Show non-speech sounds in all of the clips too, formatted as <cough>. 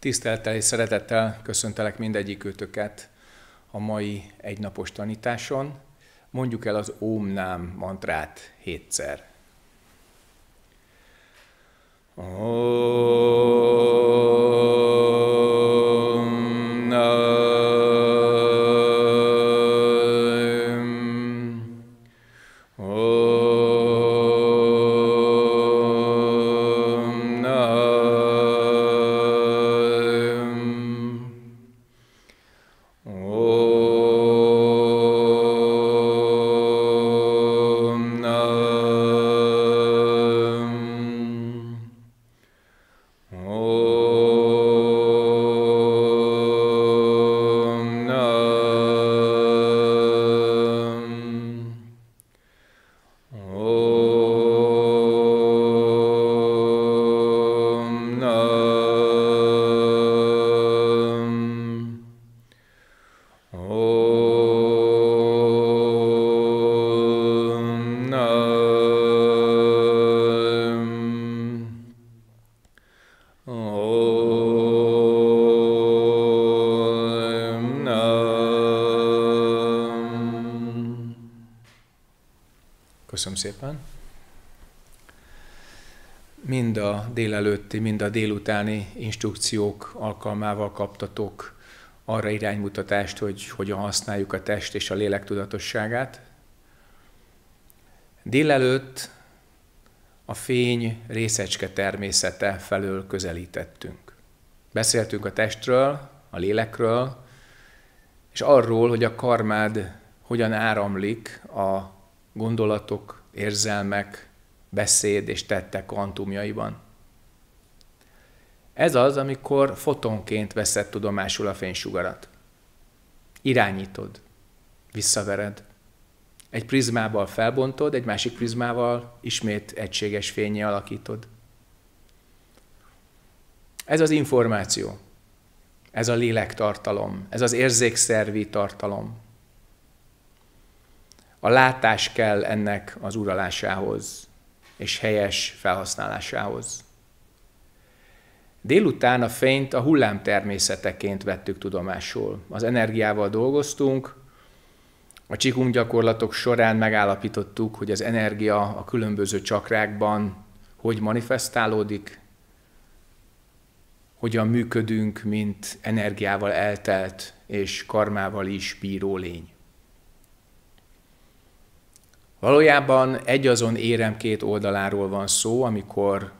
Tisztelettel és szeretettel köszöntelek mindegyikőtöket a mai egynapos tanításon. Mondjuk el az om Nám mantrát hétszer. Oh. szépen. Mind a délelőtti, mind a délutáni instrukciók alkalmával kaptatok arra iránymutatást, hogy hogyan használjuk a test és a lélek tudatosságát. Délelőtt a fény részecske természete felől közelítettünk. Beszéltünk a testről, a lélekről, és arról, hogy a karmád hogyan áramlik a gondolatok, érzelmek, beszéd és tettek kvantumjaiban. Ez az, amikor fotonként veszed tudomásul a fénysugarat. Irányítod, visszavered. Egy prizmával felbontod, egy másik prizmával ismét egységes fényé alakítod. Ez az információ, ez a lélektartalom, ez az érzékszervi tartalom, a látás kell ennek az uralásához és helyes felhasználásához. Délután a fényt a hullám természeteként vettük tudomásul. Az energiával dolgoztunk, a csikunk gyakorlatok során megállapítottuk, hogy az energia a különböző csakrákban hogy manifestálódik, hogyan működünk, mint energiával eltelt és karmával is bíró lény. Valójában egy azon érem két oldaláról van szó, amikor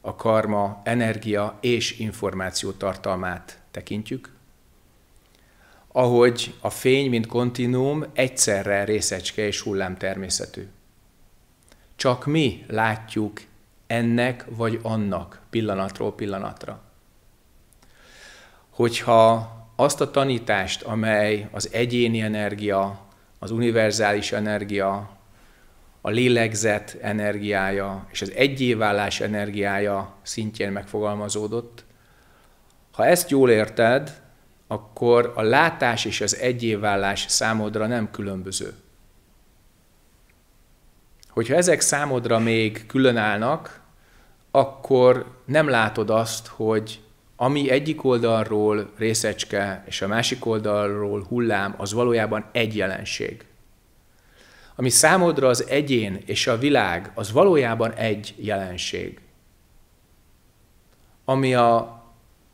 a karma energia és információ tartalmát tekintjük, ahogy a fény, mint kontinuum, egyszerre részecske és hullám természetű. Csak mi látjuk ennek vagy annak pillanatról pillanatra. Hogyha azt a tanítást, amely az egyéni energia, az univerzális energia, a lélegzet energiája és az egyéválás energiája szintjén megfogalmazódott. Ha ezt jól érted, akkor a látás és az egyéválás számodra nem különböző. Hogyha ezek számodra még különállnak, akkor nem látod azt, hogy ami egyik oldalról részecske, és a másik oldalról hullám, az valójában egy jelenség ami számodra az egyén és a világ, az valójában egy jelenség. Ami a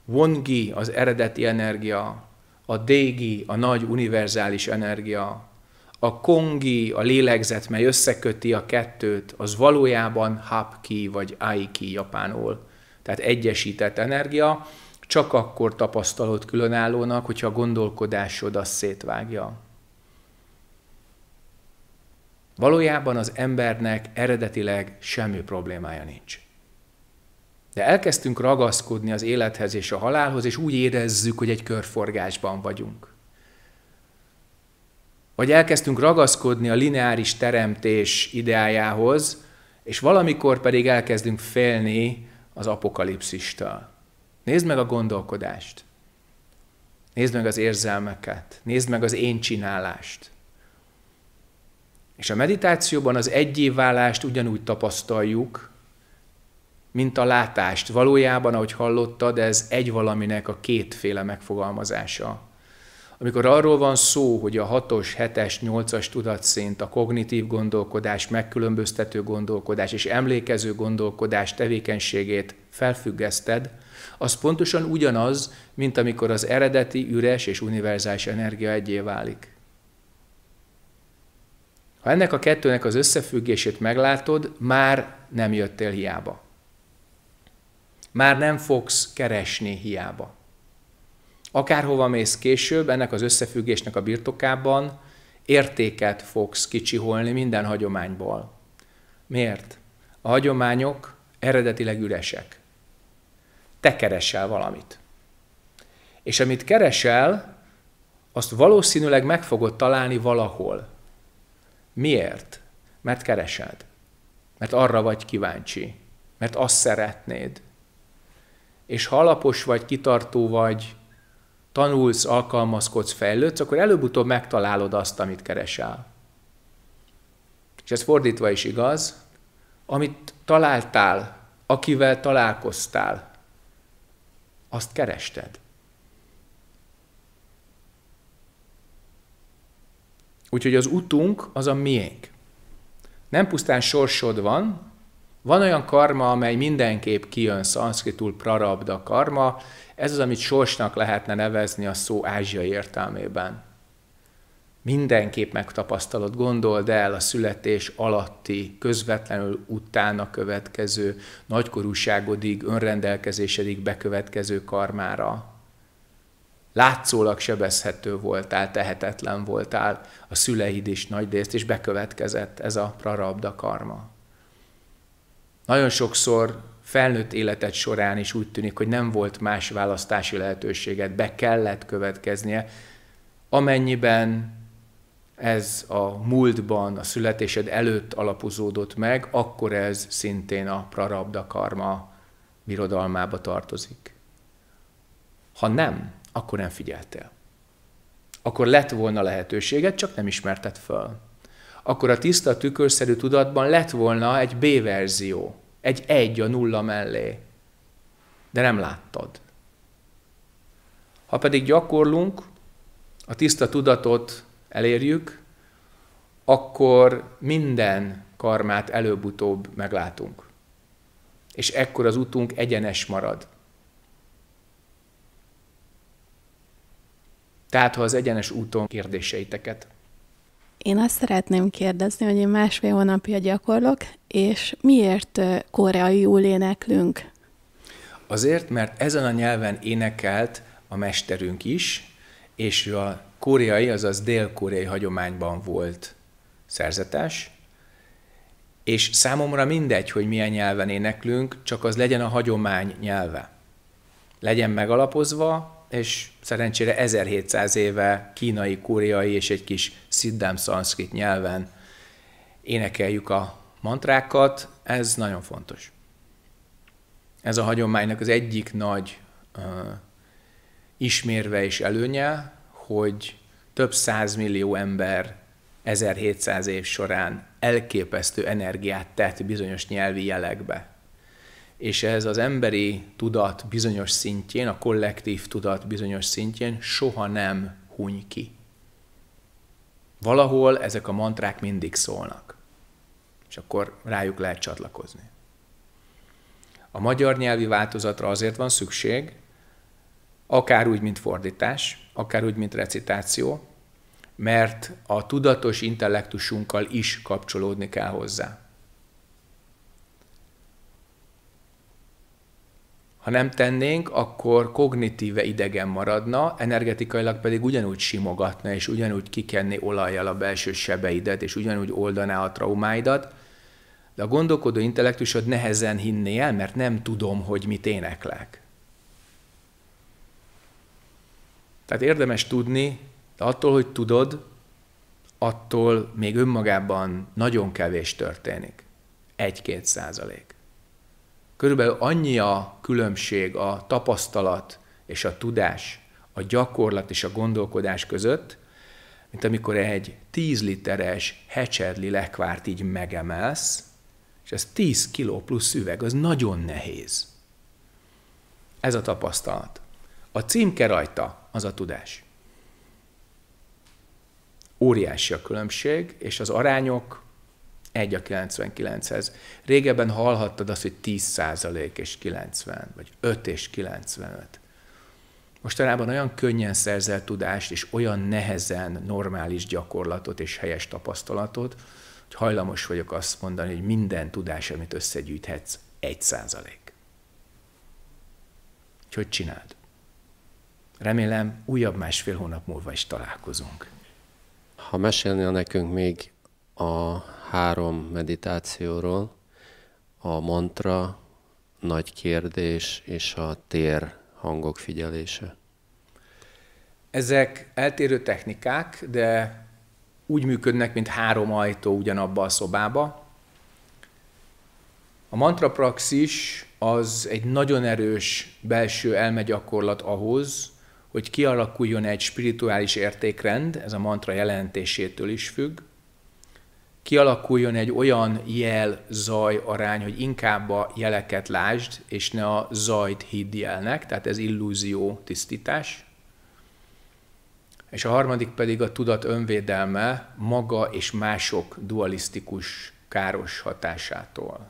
wongi, az eredeti energia, a dégi, a nagy univerzális energia, a kongi, a lélegzet, mely összeköti a kettőt, az valójában hapki vagy aiki japánul. Tehát egyesített energia, csak akkor tapasztalod különállónak, hogyha a gondolkodásod azt szétvágja. Valójában az embernek eredetileg semmi problémája nincs. De elkezdtünk ragaszkodni az élethez és a halálhoz, és úgy érezzük, hogy egy körforgásban vagyunk. Vagy elkezdtünk ragaszkodni a lineáris teremtés ideájához, és valamikor pedig elkezdünk félni az apokalipszistől. Nézd meg a gondolkodást. Nézd meg az érzelmeket. Nézd meg az én csinálást. És a meditációban az egyévválást ugyanúgy tapasztaljuk, mint a látást. Valójában, ahogy hallottad, ez egy valaminek a kétféle megfogalmazása. Amikor arról van szó, hogy a hatos, hetes, nyolcas tudatszint, a kognitív gondolkodás, megkülönböztető gondolkodás és emlékező gondolkodás tevékenységét felfüggeszted, az pontosan ugyanaz, mint amikor az eredeti üres és univerzális energia egyé válik. Ha ennek a kettőnek az összefüggését meglátod, már nem jöttél hiába. Már nem fogsz keresni hiába. Akárhova mész később, ennek az összefüggésnek a birtokában értéket fogsz kicsiholni minden hagyományból. Miért? A hagyományok eredetileg üresek. Te keresel valamit. És amit keresel, azt valószínűleg meg fogod találni valahol – Miért? Mert keresed. Mert arra vagy kíváncsi. Mert azt szeretnéd. És ha alapos vagy, kitartó vagy, tanulsz, alkalmazkodsz, fejlődsz, akkor előbb-utóbb megtalálod azt, amit keresel. És ez fordítva is igaz, amit találtál, akivel találkoztál, azt kerested. Úgyhogy az utunk az a miénk. Nem pusztán sorsod van, van olyan karma, amely mindenképp kijön, szanszkritul prarabda karma, ez az, amit sorsnak lehetne nevezni a szó ázsiai értelmében. Mindenképp megtapasztalod, gondold el a születés alatti, közvetlenül utána következő, nagykorúságodig, önrendelkezésedig bekövetkező karmára, látszólag sebezhető voltál, tehetetlen voltál, a szüleid is nagy részt, és bekövetkezett ez a prarabda karma. Nagyon sokszor felnőtt életed során is úgy tűnik, hogy nem volt más választási lehetőséged, be kellett következnie, amennyiben ez a múltban, a születésed előtt alapozódott meg, akkor ez szintén a prarabda karma birodalmába tartozik. Ha nem, akkor nem figyeltél. Akkor lett volna lehetőséget, csak nem ismerted föl. Akkor a tiszta tükörszerű tudatban lett volna egy B-verzió, egy egy a nulla mellé, de nem láttad. Ha pedig gyakorlunk, a tiszta tudatot elérjük, akkor minden karmát előbb-utóbb meglátunk. És ekkor az utunk egyenes marad. Tehát, ha az egyenes úton kérdéseiteket. Én azt szeretném kérdezni, hogy én másfél hónapja gyakorlok, és miért koreaiul éneklünk? Azért, mert ezen a nyelven énekelt a mesterünk is, és a koreai, azaz dél-koreai hagyományban volt szerzetes, és számomra mindegy, hogy milyen nyelven éneklünk, csak az legyen a hagyomány nyelve. Legyen megalapozva, és szerencsére 1700 éve kínai, koreai és egy kis sziddám szanszkrit nyelven énekeljük a mantrákat, ez nagyon fontos. Ez a hagyománynak az egyik nagy uh, ismérve és előnye, hogy több százmillió ember 1700 év során elképesztő energiát tett bizonyos nyelvi jelekbe és ez az emberi tudat bizonyos szintjén, a kollektív tudat bizonyos szintjén soha nem huny ki. Valahol ezek a mantrák mindig szólnak, és akkor rájuk lehet csatlakozni. A magyar nyelvi változatra azért van szükség, akár úgy, mint fordítás, akár úgy, mint recitáció, mert a tudatos intellektusunkkal is kapcsolódni kell hozzá. Ha nem tennénk, akkor kognitíve idegen maradna, energetikailag pedig ugyanúgy simogatna, és ugyanúgy kikenni olajjal a belső sebeidet, és ugyanúgy oldaná a traumáidat, de a gondolkodó intellektusod nehezen hinné el, mert nem tudom, hogy mit éneklek. Tehát érdemes tudni, de attól, hogy tudod, attól még önmagában nagyon kevés történik. Egy-két százalék. Körülbelül annyi a különbség a tapasztalat és a tudás, a gyakorlat és a gondolkodás között, mint amikor egy 10 literes hecserli lekvárt így megemelsz, és ez 10 kiló plusz üveg, az nagyon nehéz. Ez a tapasztalat. A címke rajta az a tudás. Óriási a különbség, és az arányok 1 a 99-hez. Régebben hallhattad azt, hogy 10 százalék és 90, vagy 5 és 95. Mostanában olyan könnyen szerzel tudást, és olyan nehezen normális gyakorlatot és helyes tapasztalatot, hogy hajlamos vagyok azt mondani, hogy minden tudás, amit összegyűjthetsz, 1 százalék. Úgyhogy csináld. Remélem, újabb másfél hónap múlva is találkozunk. Ha mesélnél nekünk még a három meditációról, a mantra, nagy kérdés és a tér hangok figyelése. Ezek eltérő technikák, de úgy működnek, mint három ajtó ugyanabba a szobába. A mantra praxis az egy nagyon erős belső elmegyakorlat ahhoz, hogy kialakuljon egy spirituális értékrend, ez a mantra jelentésétől is függ, kialakuljon egy olyan jel-zaj arány, hogy inkább a jeleket lásd, és ne a zajt hidd jelnek, tehát ez illúzió tisztítás. És a harmadik pedig a tudat önvédelme maga és mások dualisztikus káros hatásától.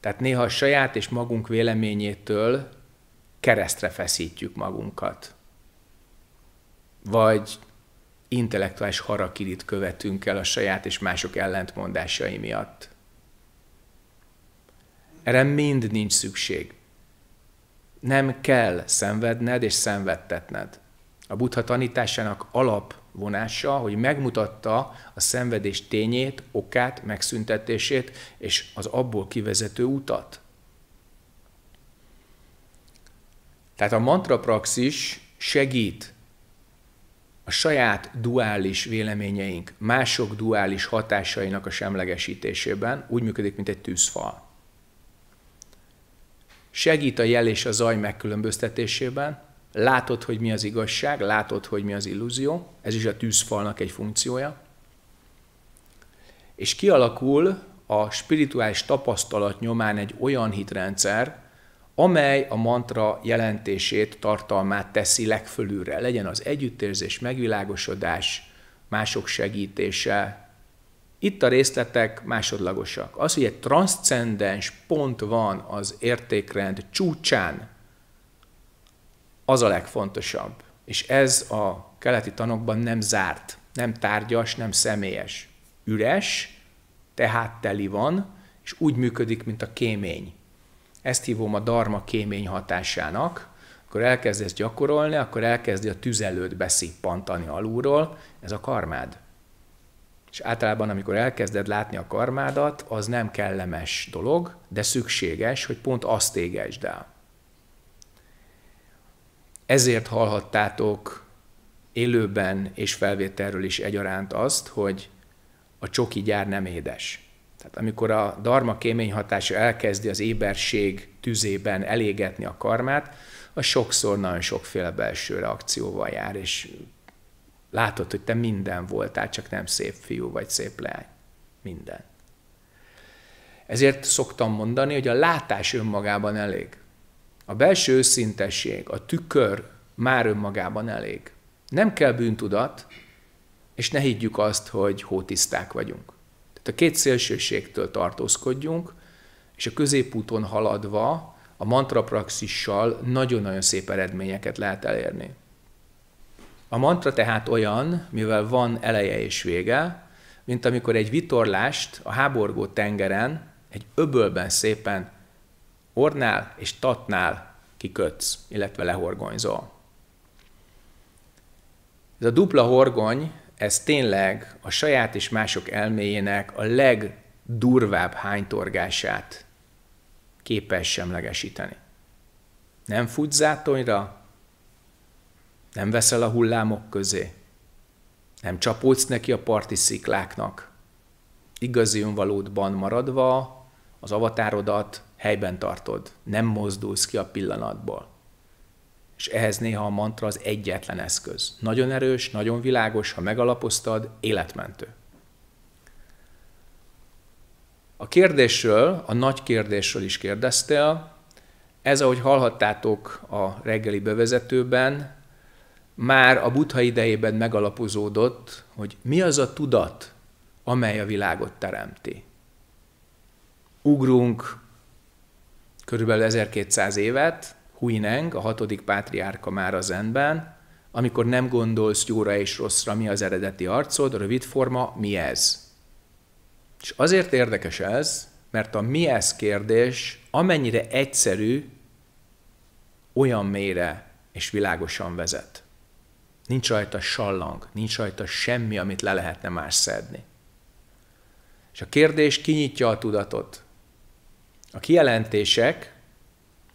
Tehát néha a saját és magunk véleményétől keresztre feszítjük magunkat. Vagy intellektuális harakirit követünk el a saját és mások ellentmondásai miatt. Erre mind nincs szükség. Nem kell szenvedned és szenvedtetned. A buddha tanításának alapvonása, hogy megmutatta a szenvedés tényét, okát, megszüntetését és az abból kivezető utat. Tehát a mantrapraxis segít a saját duális véleményeink mások duális hatásainak a semlegesítésében úgy működik, mint egy tűzfal. Segít a jel és a zaj megkülönböztetésében, látod, hogy mi az igazság, látod, hogy mi az illúzió, ez is a tűzfalnak egy funkciója, és kialakul a spirituális tapasztalat nyomán egy olyan hitrendszer, amely a mantra jelentését, tartalmát teszi legfölülre. Legyen az együttérzés, megvilágosodás, mások segítése. Itt a részletek másodlagosak. Az, hogy egy transzcendens pont van az értékrend csúcsán, az a legfontosabb. És ez a keleti tanokban nem zárt, nem tárgyas, nem személyes. Üres, tehát teli van, és úgy működik, mint a kémény. Ezt hívom a darma kémény hatásának, akkor ezt gyakorolni, akkor elkezdi a tüzelőt beszippantani alulról, ez a karmád. És általában, amikor elkezded látni a karmádat, az nem kellemes dolog, de szükséges, hogy pont azt égesd el. Ezért hallhattátok élőben és felvételről is egyaránt azt, hogy a csoki gyár nem édes. Tehát amikor a darma kémény hatása elkezdi az éberség tüzében elégetni a karmát, az sokszor nagyon sokféle belső reakcióval jár, és látod, hogy te minden voltál, csak nem szép fiú vagy szép leány. Minden. Ezért szoktam mondani, hogy a látás önmagában elég. A belső őszintesség, a tükör már önmagában elég. Nem kell bűntudat, és ne higgyük azt, hogy hótiszták vagyunk. Tehát a két szélsőségtől tartózkodjunk, és a középúton haladva a mantra praxissal nagyon-nagyon szép eredményeket lehet elérni. A mantra tehát olyan, mivel van eleje és vége, mint amikor egy vitorlást a háborgó tengeren egy öbölben szépen ornál és tatnál kikötsz, illetve lehorgonyzol. Ez a dupla horgony ez tényleg a saját és mások elméjének a legdurvább hánytorgását képes semlegesíteni. Nem futsz zátonyra, nem veszel a hullámok közé, nem csapódsz neki a parti szikláknak, igazi önvalódban maradva az avatárodat helyben tartod, nem mozdulsz ki a pillanatból. És ehhez néha a mantra az egyetlen eszköz. Nagyon erős, nagyon világos, ha megalapoztad, életmentő. A kérdésről, a nagy kérdésről is kérdeztél. Ez, ahogy hallhattátok a reggeli bevezetőben, már a buddha idejében megalapozódott, hogy mi az a tudat, amely a világot teremti. Ugrunk körülbelül 1200 évet, Huineng, a hatodik pátriárka már a zenben, amikor nem gondolsz jóra és rosszra, mi az eredeti arcod, a rövid forma, mi ez? És azért érdekes ez, mert a mi ez kérdés amennyire egyszerű, olyan mélyre és világosan vezet. Nincs rajta sallang, nincs rajta semmi, amit le lehetne más szedni. És a kérdés kinyitja a tudatot. A kijelentések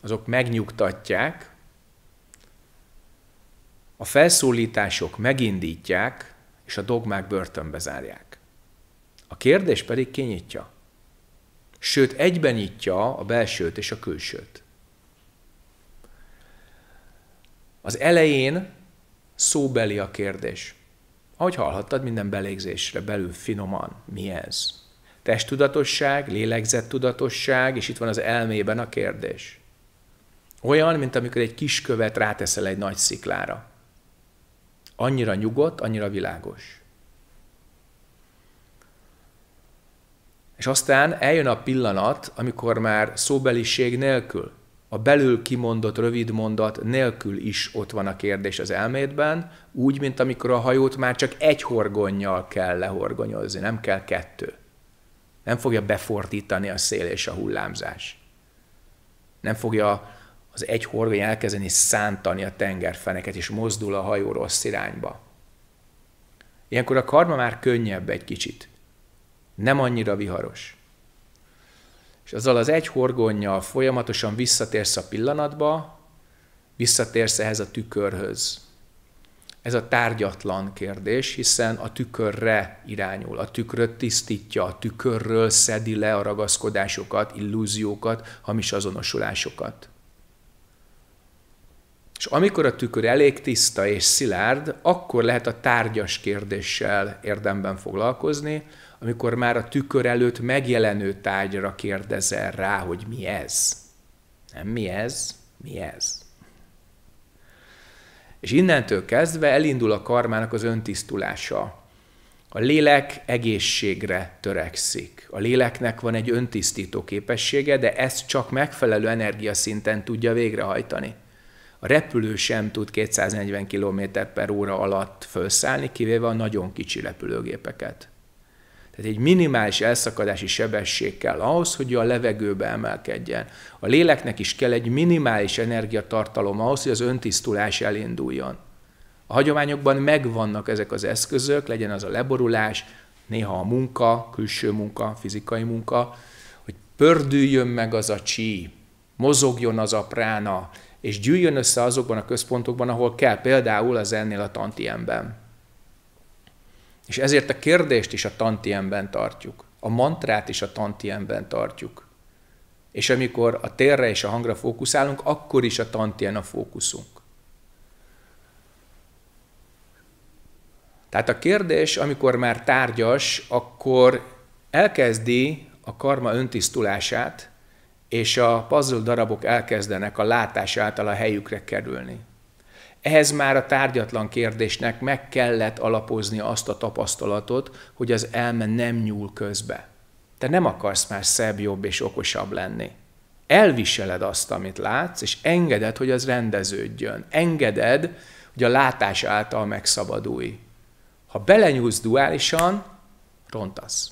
azok megnyugtatják, a felszólítások megindítják, és a dogmák börtönbe zárják. A kérdés pedig kinyitja. Sőt, egyben nyitja a belsőt és a külsőt. Az elején szóbeli a kérdés. Ahogy hallhattad, minden belégzésre belül finoman. Mi ez? Testtudatosság, lélegzettudatosság, és itt van az elmében a kérdés. Olyan, mint amikor egy kis követ ráteszel egy nagy sziklára. Annyira nyugodt, annyira világos. És aztán eljön a pillanat, amikor már szóbeliség nélkül, a belül kimondott rövid mondat nélkül is ott van a kérdés az elmédben, úgy, mint amikor a hajót már csak egy horgonnyal kell lehorgonyozni, nem kell kettő. Nem fogja befordítani a szél és a hullámzás. Nem fogja az egy horgony elkezdeni szántani a tengerfeneket, és mozdul a hajó rossz irányba. Ilyenkor a karma már könnyebb egy kicsit. Nem annyira viharos. És azzal az egy horgonnyal folyamatosan visszatérsz a pillanatba, visszatérsz ehhez a tükörhöz. Ez a tárgyatlan kérdés, hiszen a tükörre irányul. A tükröt tisztítja, a tükörről szedi le a ragaszkodásokat, illúziókat, hamis azonosulásokat. És amikor a tükör elég tiszta és szilárd, akkor lehet a tárgyas kérdéssel érdemben foglalkozni, amikor már a tükör előtt megjelenő tárgyra kérdezel rá, hogy mi ez. Nem mi ez, mi ez. És innentől kezdve elindul a karmának az öntisztulása. A lélek egészségre törekszik. A léleknek van egy öntisztító képessége, de ezt csak megfelelő energiaszinten tudja végrehajtani. A repülő sem tud 240 km per óra alatt felszállni, kivéve a nagyon kicsi repülőgépeket. Tehát egy minimális elszakadási sebesség kell ahhoz, hogy a levegőbe emelkedjen. A léleknek is kell egy minimális energiatartalom ahhoz, hogy az öntisztulás elinduljon. A hagyományokban megvannak ezek az eszközök, legyen az a leborulás, néha a munka, külső munka, fizikai munka, hogy pördüljön meg az a csí, mozogjon az a prána, és gyűjjön össze azokban a központokban, ahol kell, például az ennél a tantiemben. És ezért a kérdést is a tantiemben tartjuk, a mantrát is a tantiemben tartjuk. És amikor a térre és a hangra fókuszálunk, akkor is a tantien a fókuszunk. Tehát a kérdés, amikor már tárgyas, akkor elkezdi a karma öntisztulását, és a puzzle darabok elkezdenek a látás által a helyükre kerülni. Ehhez már a tárgyatlan kérdésnek meg kellett alapozni azt a tapasztalatot, hogy az elme nem nyúl közbe. Te nem akarsz már szebb, jobb és okosabb lenni. Elviseled azt, amit látsz, és engeded, hogy az rendeződjön. Engeded, hogy a látás által megszabadulj. Ha belenyúlsz duálisan, rontasz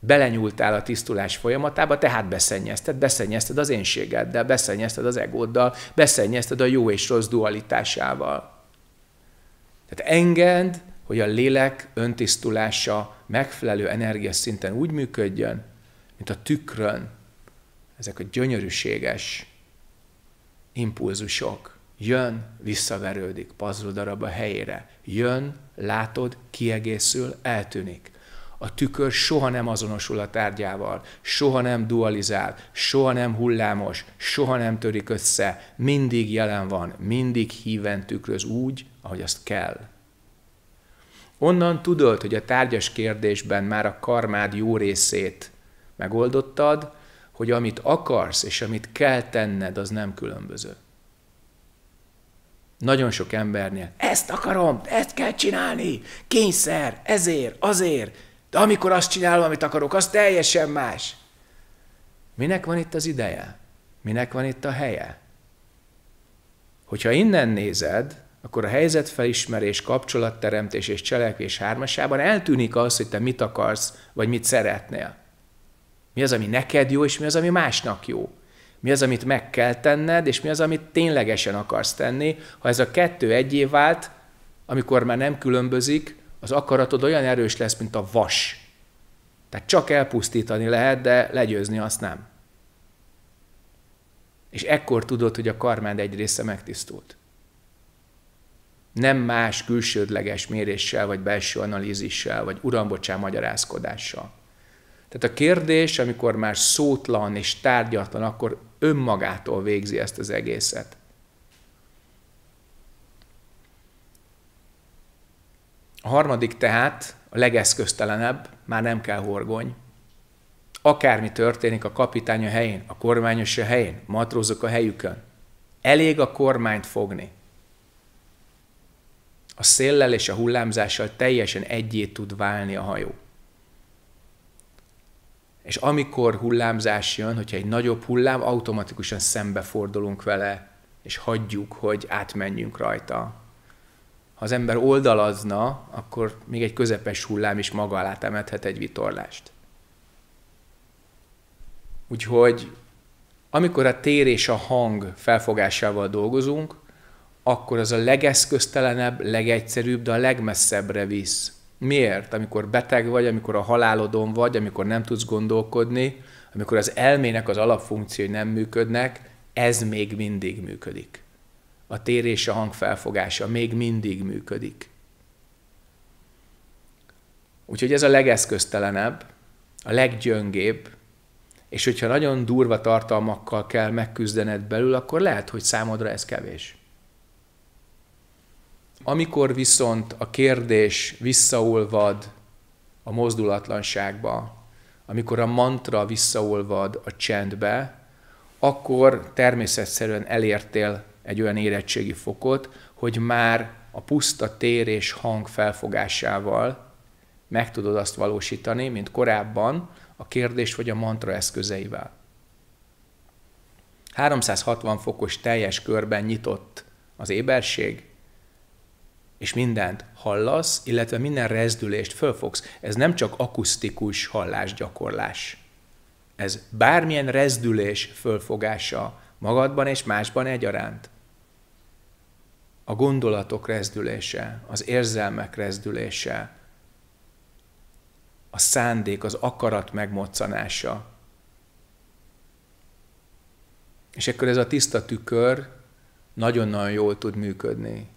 belenyúltál a tisztulás folyamatába, tehát beszennyezted, beszennyezted az énségeddel, beszennyezted az egóddal, beszennyezted a jó és rossz dualitásával. Tehát engedd, hogy a lélek öntisztulása megfelelő energiaszinten úgy működjön, mint a tükrön. Ezek a gyönyörűséges impulzusok. Jön, visszaverődik, pazrodarab a helyére. Jön, látod, kiegészül, eltűnik. A tükör soha nem azonosul a tárgyával, soha nem dualizál, soha nem hullámos, soha nem törik össze, mindig jelen van, mindig híven tükröz úgy, ahogy azt kell. Onnan tudod, hogy a tárgyas kérdésben már a karmád jó részét megoldottad, hogy amit akarsz és amit kell tenned, az nem különböző. Nagyon sok embernél ezt akarom, ezt kell csinálni, kényszer, ezért, azért, de amikor azt csinálom, amit akarok, az teljesen más. Minek van itt az ideje? Minek van itt a helye? Hogyha innen nézed, akkor a helyzetfelismerés, kapcsolatteremtés és cselekvés hármasában eltűnik az, hogy te mit akarsz, vagy mit szeretnél. Mi az, ami neked jó, és mi az, ami másnak jó. Mi az, amit meg kell tenned, és mi az, amit ténylegesen akarsz tenni. Ha ez a kettő egyé vált, amikor már nem különbözik, az akaratod olyan erős lesz, mint a vas. Tehát csak elpusztítani lehet, de legyőzni azt nem. És ekkor tudod, hogy a karmád egy része megtisztult. Nem más külsődleges méréssel, vagy belső analízissel, vagy urambocsá magyarázkodással. Tehát a kérdés, amikor már szótlan és tárgyatlan, akkor önmagától végzi ezt az egészet. A harmadik tehát a legeszköztelenebb, már nem kell horgony. Akármi történik, a kapitány a helyén, a kormányos a helyén, matrózok a helyükön. Elég a kormányt fogni. A széllel és a hullámzással teljesen egyé tud válni a hajó. És amikor hullámzás jön, hogyha egy nagyobb hullám, automatikusan szembefordulunk vele, és hagyjuk, hogy átmenjünk rajta, ha az ember oldalazna, akkor még egy közepes hullám is maga alá temethet egy vitorlást. Úgyhogy amikor a tér és a hang felfogásával dolgozunk, akkor az a legeszköztelenebb, legegyszerűbb, de a legmesszebbre visz. Miért? Amikor beteg vagy, amikor a halálodon vagy, amikor nem tudsz gondolkodni, amikor az elmének az alapfunkciói nem működnek, ez még mindig működik a tér és a hang felfogása még mindig működik. Úgyhogy ez a legeszköztelenebb, a leggyöngébb, és hogyha nagyon durva tartalmakkal kell megküzdened belül, akkor lehet, hogy számodra ez kevés. Amikor viszont a kérdés visszaolvad a mozdulatlanságba, amikor a mantra visszaolvad a csendbe, akkor természetszerűen elértél egy olyan érettségi fokot, hogy már a puszta tér és hang felfogásával meg tudod azt valósítani, mint korábban a kérdés vagy a mantra eszközeivel. 360 fokos teljes körben nyitott az éberség, és mindent hallasz, illetve minden rezdülést fölfogsz. Ez nem csak akusztikus hallásgyakorlás. Ez bármilyen rezdülés fölfogása magadban és másban egyaránt a gondolatok rezdülése, az érzelmek rezdülése, a szándék, az akarat megmoccanása. És akkor ez a tiszta tükör nagyon-nagyon jól tud működni.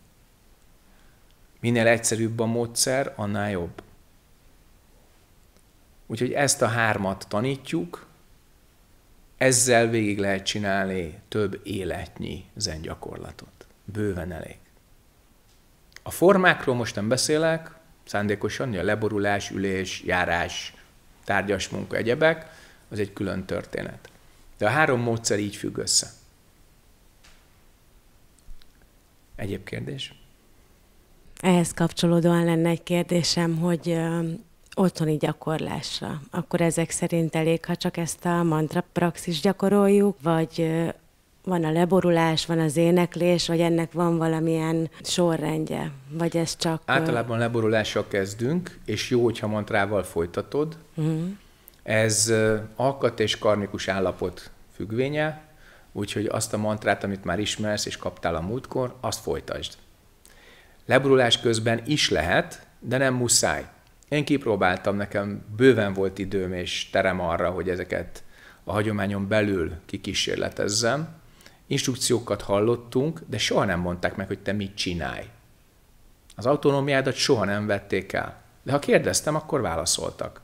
Minél egyszerűbb a módszer, annál jobb. Úgyhogy ezt a hármat tanítjuk, ezzel végig lehet csinálni több életnyi zengyakorlatot bőven elég. A formákról most nem beszélek, szándékosan, hogy a leborulás, ülés, járás, tárgyas munka, egyebek, az egy külön történet. De a három módszer így függ össze. Egyéb kérdés? Ehhez kapcsolódóan lenne egy kérdésem, hogy otthoni gyakorlásra. Akkor ezek szerint elég, ha csak ezt a mantra praxis gyakoroljuk, vagy van a leborulás, van az éneklés, vagy ennek van valamilyen sorrendje? Vagy ez csak... Általában leborulással kezdünk, és jó, hogyha mantrával folytatod. Uh-huh. Ez alkat és karnikus állapot függvénye, úgyhogy azt a mantrát, amit már ismersz és kaptál a múltkor, azt folytasd. Leborulás közben is lehet, de nem muszáj. Én kipróbáltam, nekem bőven volt időm és terem arra, hogy ezeket a hagyományon belül kikísérletezzem, instrukciókat hallottunk, de soha nem mondták meg, hogy te mit csinálj. Az autonómiádat soha nem vették el. De ha kérdeztem, akkor válaszoltak.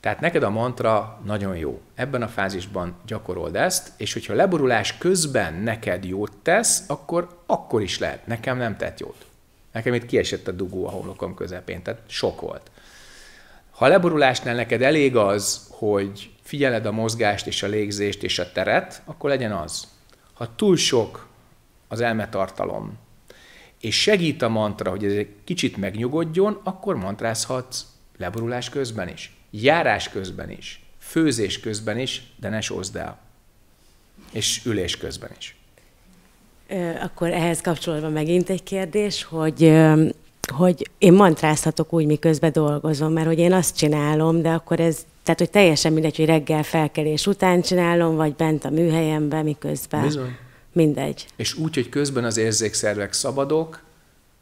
Tehát neked a mantra nagyon jó. Ebben a fázisban gyakorold ezt, és hogyha leborulás közben neked jót tesz, akkor akkor is lehet. Nekem nem tett jót. Nekem itt kiesett a dugó a homlokom közepén, tehát sok volt. Ha a leborulásnál neked elég az, hogy figyeled a mozgást és a légzést és a teret, akkor legyen az. Ha túl sok az elmetartalom, és segít a mantra, hogy ez egy kicsit megnyugodjon, akkor mantrázhatsz leborulás közben is, járás közben is, főzés közben is, de ne sózd el. És ülés közben is. Akkor ehhez kapcsolódva megint egy kérdés, hogy hogy én mantrázhatok úgy, miközben dolgozom, mert hogy én azt csinálom, de akkor ez, tehát hogy teljesen mindegy, hogy reggel felkelés után csinálom, vagy bent a műhelyemben, miközben. Bizony. Mindegy. És úgy, hogy közben az érzékszervek szabadok,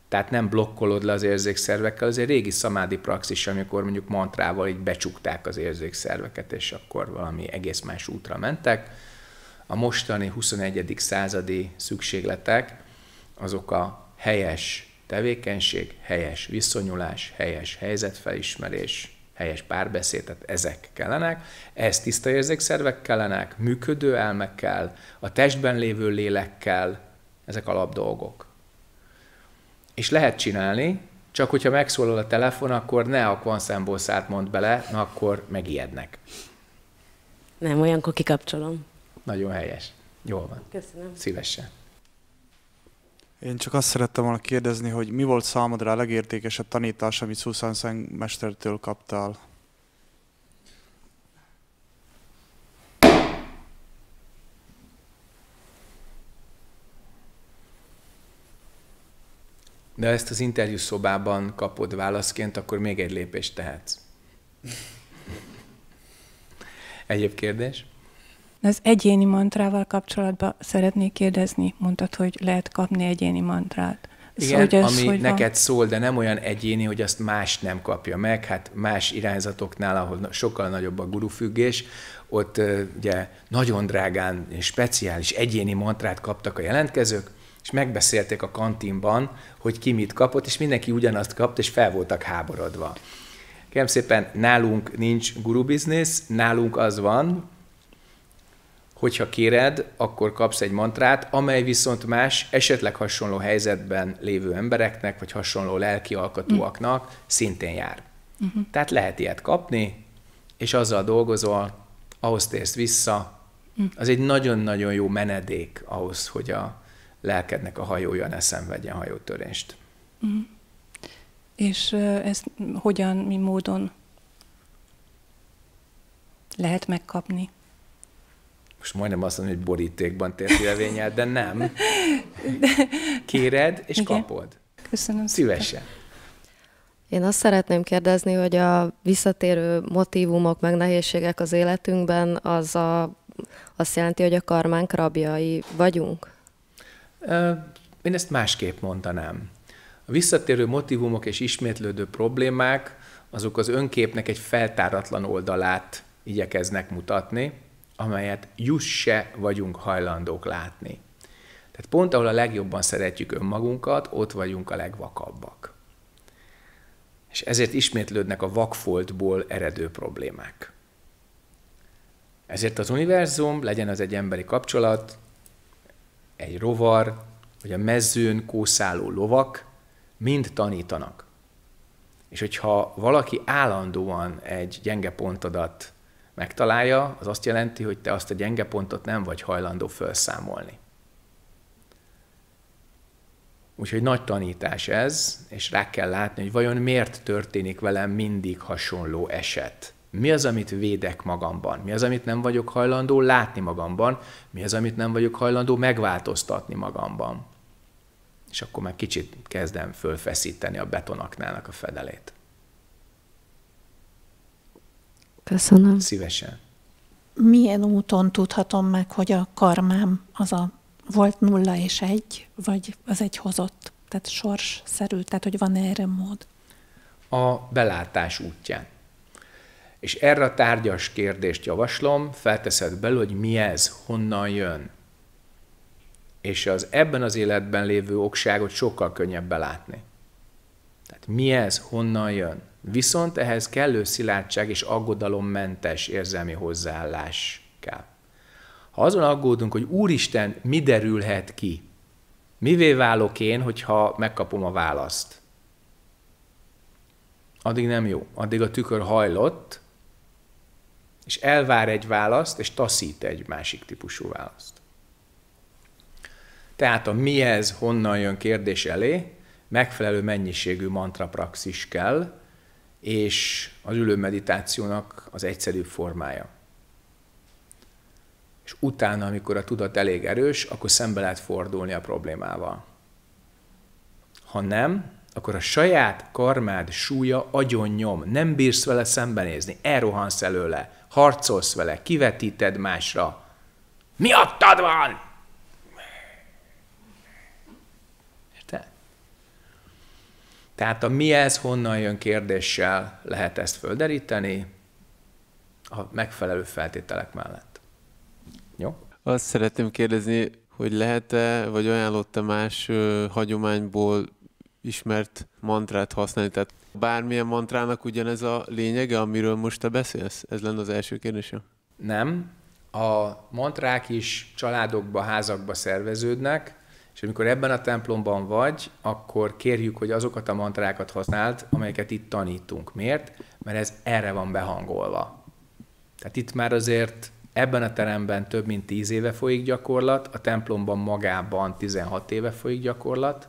tehát nem blokkolod le az érzékszervekkel, az egy régi szamádi praxis, amikor mondjuk mantrával így becsukták az érzékszerveket, és akkor valami egész más útra mentek. A mostani 21. századi szükségletek azok a helyes tevékenység, helyes viszonyulás, helyes helyzetfelismerés, helyes párbeszéd, tehát ezek kellenek, ehhez tiszta érzékszervek kellenek, működő elmekkel, a testben lévő lélekkel, ezek alap dolgok. És lehet csinálni, csak hogyha megszólal a telefon, akkor ne a kvanszámbolszát mond bele, na akkor megijednek. Nem, olyankor kikapcsolom. Nagyon helyes. Jól van. Köszönöm. Szívesen. Én csak azt szerettem volna kérdezni, hogy mi volt számodra a legértékesebb tanítás, amit Susan Seng mestertől kaptál? De ezt az interjú szobában kapod válaszként, akkor még egy lépést tehetsz. Egyéb kérdés? Az egyéni mantrával kapcsolatban szeretnék kérdezni, mondtad, hogy lehet kapni egyéni mantrát. Szóval, Igen, szóval, ami hogy neked van. szól, de nem olyan egyéni, hogy azt más nem kapja meg. Hát más irányzatoknál, ahol sokkal nagyobb a gurufüggés, ott ugye nagyon drágán speciális egyéni mantrát kaptak a jelentkezők, és megbeszélték a kantinban, hogy ki mit kapott, és mindenki ugyanazt kapta, és fel voltak háborodva. Kérem szépen, nálunk nincs guru business, nálunk az van, hogyha kéred, akkor kapsz egy mantrát, amely viszont más esetleg hasonló helyzetben lévő embereknek, vagy hasonló lelki alkatúaknak mm. szintén jár. Mm-hmm. Tehát lehet ilyet kapni, és azzal dolgozol, ahhoz térsz vissza. Mm. Az egy nagyon-nagyon jó menedék ahhoz, hogy a lelkednek a hajója ne szenvedjen hajótörést. Mm. És ezt hogyan, mi módon lehet megkapni? most majdnem azt mondom, hogy borítékban térfélvényel, de nem. Kéred, és Igen. kapod. Köszönöm Szívesen. Én azt szeretném kérdezni, hogy a visszatérő motivumok, meg nehézségek az életünkben, az a, azt jelenti, hogy a karmánk rabjai vagyunk? Én ezt másképp mondanám. A visszatérő motivumok és ismétlődő problémák, azok az önképnek egy feltáratlan oldalát igyekeznek mutatni, amelyet jusse vagyunk hajlandók látni. Tehát pont ahol a legjobban szeretjük önmagunkat, ott vagyunk a legvakabbak. És ezért ismétlődnek a vakfoltból eredő problémák. Ezért az univerzum, legyen az egy emberi kapcsolat, egy rovar, vagy a mezőn kószáló lovak, mind tanítanak. És hogyha valaki állandóan egy gyenge pontodat megtalálja, az azt jelenti, hogy te azt a gyenge pontot nem vagy hajlandó felszámolni. Úgyhogy nagy tanítás ez, és rá kell látni, hogy vajon miért történik velem mindig hasonló eset. Mi az, amit védek magamban? Mi az, amit nem vagyok hajlandó látni magamban? Mi az, amit nem vagyok hajlandó megváltoztatni magamban? És akkor már kicsit kezdem fölfeszíteni a betonaknának a fedelét. Köszönöm. Szívesen. Milyen úton tudhatom meg, hogy a karmám az a volt nulla és egy, vagy az egy hozott, tehát sorsszerű, tehát hogy van erre mód? A belátás útján. És erre a tárgyas kérdést javaslom, felteszed belőle, hogy mi ez, honnan jön. És az ebben az életben lévő okságot sokkal könnyebb belátni. Tehát mi ez, honnan jön? Viszont ehhez kellő szilárdság és aggodalommentes érzelmi hozzáállás kell. Ha azon aggódunk, hogy Úristen, mi derülhet ki? Mivé válok én, hogyha megkapom a választ? Addig nem jó. Addig a tükör hajlott, és elvár egy választ, és taszít egy másik típusú választ. Tehát a mi ez, honnan jön kérdés elé, megfelelő mennyiségű mantra-praxis kell, és az ülő meditációnak az egyszerűbb formája. És utána, amikor a tudat elég erős, akkor szembe lehet fordulni a problémával. Ha nem, akkor a saját karmád súlya agyon nyom, nem bírsz vele szembenézni, elrohansz előle, harcolsz vele, kivetíted másra. Miattad van! Tehát a mi ez, honnan jön kérdéssel lehet ezt földeríteni a megfelelő feltételek mellett. Jó? Azt szeretném kérdezni, hogy lehet-e, vagy ajánlott-e más ö, hagyományból ismert mantrát használni? Tehát bármilyen mantrának ugyanez a lényege, amiről most te beszélsz? Ez lenne az első kérdésem. Nem. A mantrák is családokba, házakba szerveződnek, és amikor ebben a templomban vagy, akkor kérjük, hogy azokat a mantrákat használt, amelyeket itt tanítunk. Miért? Mert ez erre van behangolva. Tehát itt már azért ebben a teremben több mint 10 éve folyik gyakorlat, a templomban magában 16 éve folyik gyakorlat,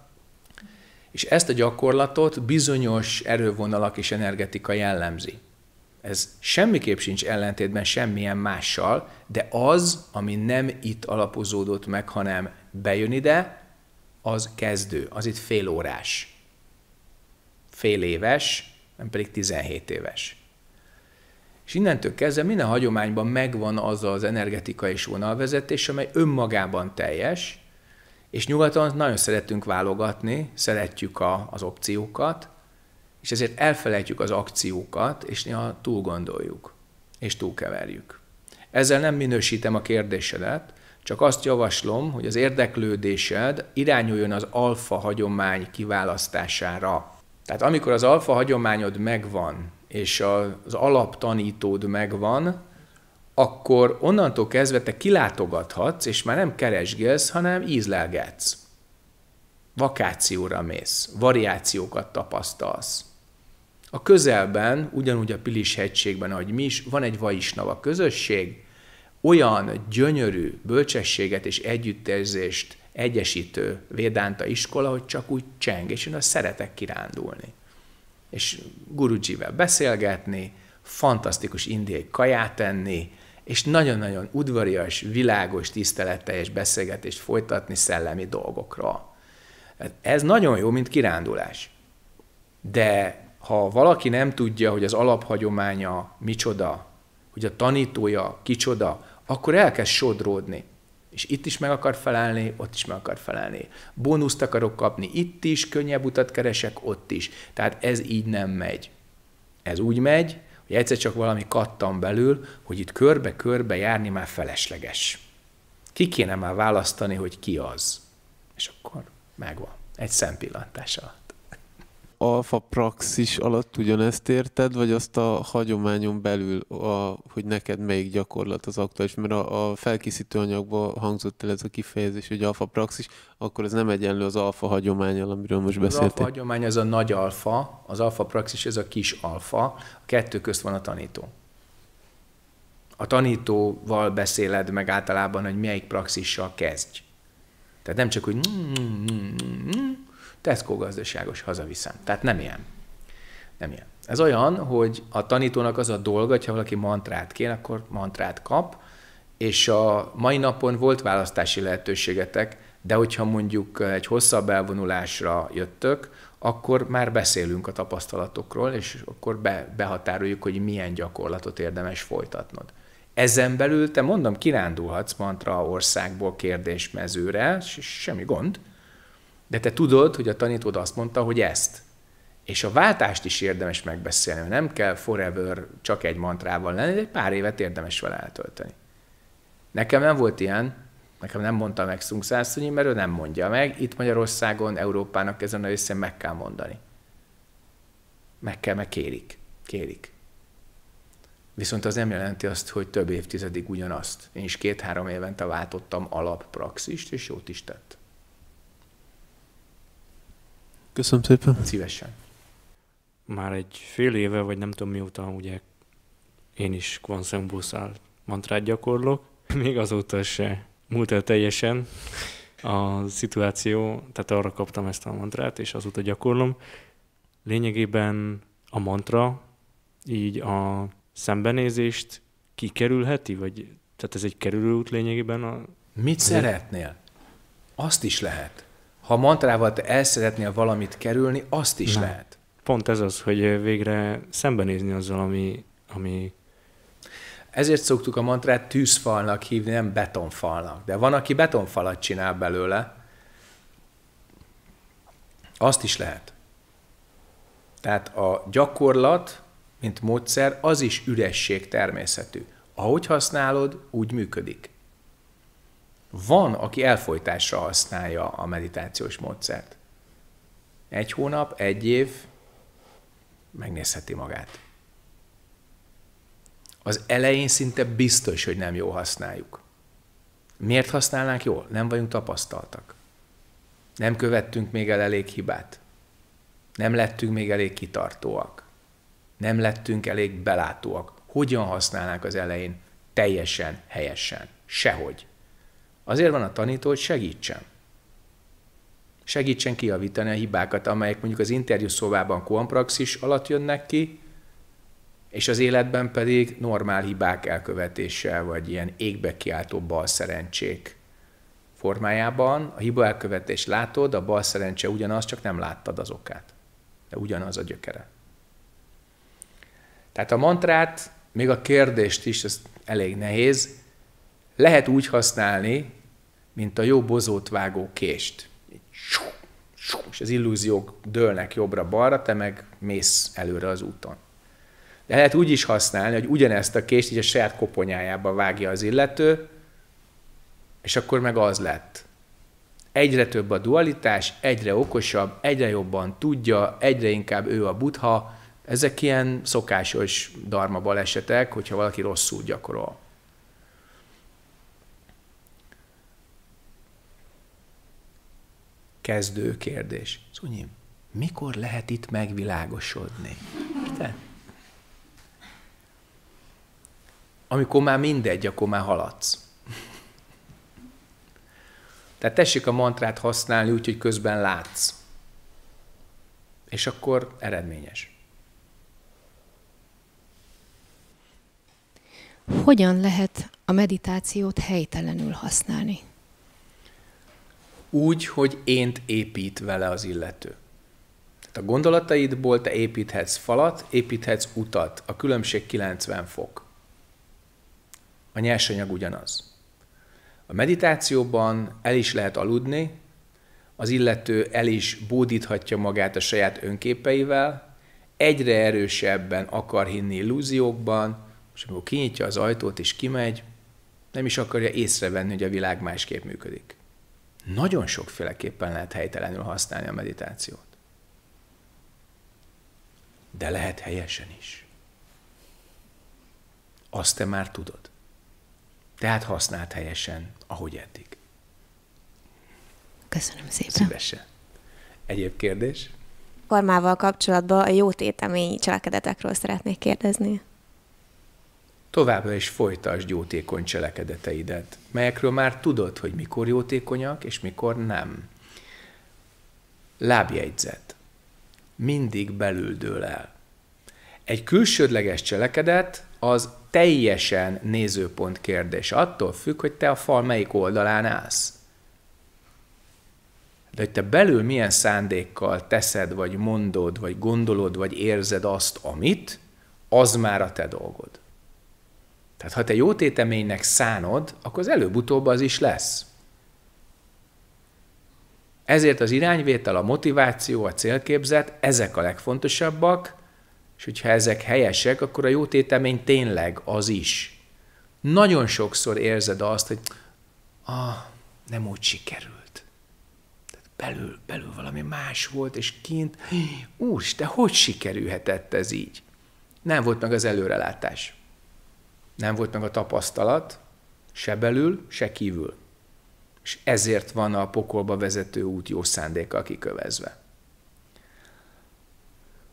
és ezt a gyakorlatot bizonyos erővonalak és energetika jellemzi. Ez semmiképp sincs ellentétben semmilyen mással, de az, ami nem itt alapozódott meg, hanem bejön ide, az kezdő, az itt fél órás. Fél éves, nem pedig 17 éves. És innentől kezdve minden hagyományban megvan az az energetikai és vonalvezetés, amely önmagában teljes, és nyugaton nagyon szeretünk válogatni, szeretjük a, az opciókat, és ezért elfelejtjük az akciókat, és néha túl gondoljuk, és túl keverjük. Ezzel nem minősítem a kérdésedet, csak azt javaslom, hogy az érdeklődésed irányuljon az alfa hagyomány kiválasztására. Tehát amikor az alfa hagyományod megvan, és az alaptanítód megvan, akkor onnantól kezdve te kilátogathatsz, és már nem keresgélsz, hanem ízlelgetsz. Vakációra mész, variációkat tapasztalsz. A közelben, ugyanúgy a Pilis hegységben, ahogy mi is, van egy vaisnava közösség, olyan gyönyörű bölcsességet és együttérzést egyesítő Védánta iskola, hogy csak úgy cseng, és én azt szeretek kirándulni. És gurudzsivel beszélgetni, fantasztikus indiai kaját enni, és nagyon-nagyon udvarias, világos, tiszteletteljes beszélgetést folytatni szellemi dolgokról. Ez nagyon jó, mint kirándulás. De ha valaki nem tudja, hogy az alaphagyománya micsoda, hogy a tanítója kicsoda, akkor elkezd sodródni. És itt is meg akar felelni, ott is meg akar felelni. Bónuszt akarok kapni itt is, könnyebb utat keresek ott is. Tehát ez így nem megy. Ez úgy megy, hogy egyszer csak valami kattam belül, hogy itt körbe-körbe járni már felesleges. Ki kéne már választani, hogy ki az. És akkor megvan. Egy szempillantás alatt alfa praxis alatt ugyanezt érted, vagy azt a hagyományon belül, a, hogy neked melyik gyakorlat az aktuális? Mert a, a felkészítő anyagban hangzott el ez a kifejezés, hogy alfa praxis, akkor ez nem egyenlő az alfa hagyományal, amiről most beszéltél. Az alfa hagyomány az a nagy alfa, az alfa praxis ez a kis alfa, a kettő közt van a tanító a tanítóval beszéled meg általában, hogy melyik praxissal kezdj. Tehát nem csak, hogy mm, mm, mm, Tesco gazdaságos, hazaviszem. Tehát nem ilyen. Nem ilyen. Ez olyan, hogy a tanítónak az a dolga, ha valaki mantrát kér, akkor mantrát kap, és a mai napon volt választási lehetőségetek, de hogyha mondjuk egy hosszabb elvonulásra jöttök, akkor már beszélünk a tapasztalatokról, és akkor be, behatároljuk, hogy milyen gyakorlatot érdemes folytatnod. Ezen belül te mondom, kirándulhatsz mantra országból kérdésmezőre, semmi gond, de te tudod, hogy a tanítód azt mondta, hogy ezt. És a váltást is érdemes megbeszélni. Nem kell forever csak egy mantrával lenni, de egy pár évet érdemes vele eltölteni. Nekem nem volt ilyen, nekem nem mondta meg Szunk Szászonyi, mert ő nem mondja meg. Itt Magyarországon, Európának ezen a részén meg kell mondani. Meg kell, meg kérik. Kérik. Viszont az nem jelenti azt, hogy több évtizedig ugyanazt. Én is két-három évente váltottam alappraxist, és jót is tett. Köszönöm szépen. Szívesen. Már egy fél éve, vagy nem tudom mióta, ugye én is Kvanszembuszál mantrát gyakorlok, <laughs> még azóta se múlt el teljesen a szituáció, tehát arra kaptam ezt a mantrát, és azóta gyakorlom. Lényegében a mantra így a szembenézést kikerülheti, vagy tehát ez egy kerülőút lényegében? A... Mit szeretnél? Azt is lehet ha mantrával te el szeretnél valamit kerülni, azt is Na. lehet. Pont ez az, hogy végre szembenézni azzal, ami, ami ezért szoktuk a mantrát tűzfalnak hívni, nem betonfalnak. De van, aki betonfalat csinál belőle. Azt is lehet. Tehát a gyakorlat, mint módszer, az is üresség természetű. Ahogy használod, úgy működik. Van, aki elfolytásra használja a meditációs módszert. Egy hónap, egy év, megnézheti magát. Az elején szinte biztos, hogy nem jó használjuk. Miért használnánk jól? Nem vagyunk tapasztaltak. Nem követtünk még el elég hibát. Nem lettünk még elég kitartóak. Nem lettünk elég belátóak. Hogyan használnánk az elején? Teljesen helyesen. Sehogy. Azért van a tanító, hogy segítsen. Segítsen kiavítani a hibákat, amelyek mondjuk az interjú szobában kompraxis alatt jönnek ki, és az életben pedig normál hibák elkövetése, vagy ilyen égbe kiáltó bal szerencsék formájában. A hiba elkövetés látod, a bal szerencse ugyanaz, csak nem láttad az okát. De ugyanaz a gyökere. Tehát a mantrát, még a kérdést is, ez elég nehéz, lehet úgy használni, mint a jó bozót vágó kést. És az illúziók dőlnek jobbra-balra, te meg mész előre az úton. De lehet úgy is használni, hogy ugyanezt a kést így a saját koponyájába vágja az illető, és akkor meg az lett. Egyre több a dualitás, egyre okosabb, egyre jobban tudja, egyre inkább ő a butha. Ezek ilyen szokásos darma balesetek, hogyha valaki rosszul gyakorol. kezdő kérdés. Szunyi, mikor lehet itt megvilágosodni? Te? Amikor már mindegy, akkor már haladsz. Tehát tessék a mantrát használni úgy, hogy közben látsz. És akkor eredményes. Hogyan lehet a meditációt helytelenül használni? úgy, hogy ént épít vele az illető. Tehát a gondolataidból te építhetsz falat, építhetsz utat. A különbség 90 fok. A nyersanyag ugyanaz. A meditációban el is lehet aludni, az illető el is bódíthatja magát a saját önképeivel, egyre erősebben akar hinni illúziókban, és amikor kinyitja az ajtót és kimegy, nem is akarja észrevenni, hogy a világ másképp működik nagyon sokféleképpen lehet helytelenül használni a meditációt. De lehet helyesen is. Azt te már tudod. Tehát használd helyesen, ahogy eddig. Köszönöm szépen. Szívesen. Egyéb kérdés? Formával kapcsolatban a tétemény cselekedetekről szeretnék kérdezni. Továbbra is folytasd jótékony cselekedeteidet, melyekről már tudod, hogy mikor jótékonyak és mikor nem. Lábjegyzet. Mindig belül dől el. Egy külsődleges cselekedet az teljesen nézőpont kérdés. Attól függ, hogy te a fal melyik oldalán állsz. De hogy te belül milyen szándékkal teszed, vagy mondod, vagy gondolod, vagy érzed azt, amit, az már a te dolgod. Tehát ha te jó téteménynek szánod, akkor az előbb-utóbb az is lesz. Ezért az irányvétel, a motiváció, a célképzet, ezek a legfontosabbak, és hogyha ezek helyesek, akkor a jó tétemény tényleg az is. Nagyon sokszor érzed azt, hogy ah, nem úgy sikerült. Tehát belül, belül valami más volt, és kint, úr, te hogy sikerülhetett ez így? Nem volt meg az előrelátás. Nem volt meg a tapasztalat, se belül, se kívül. És ezért van a pokolba vezető út jó szándékkal kikövezve.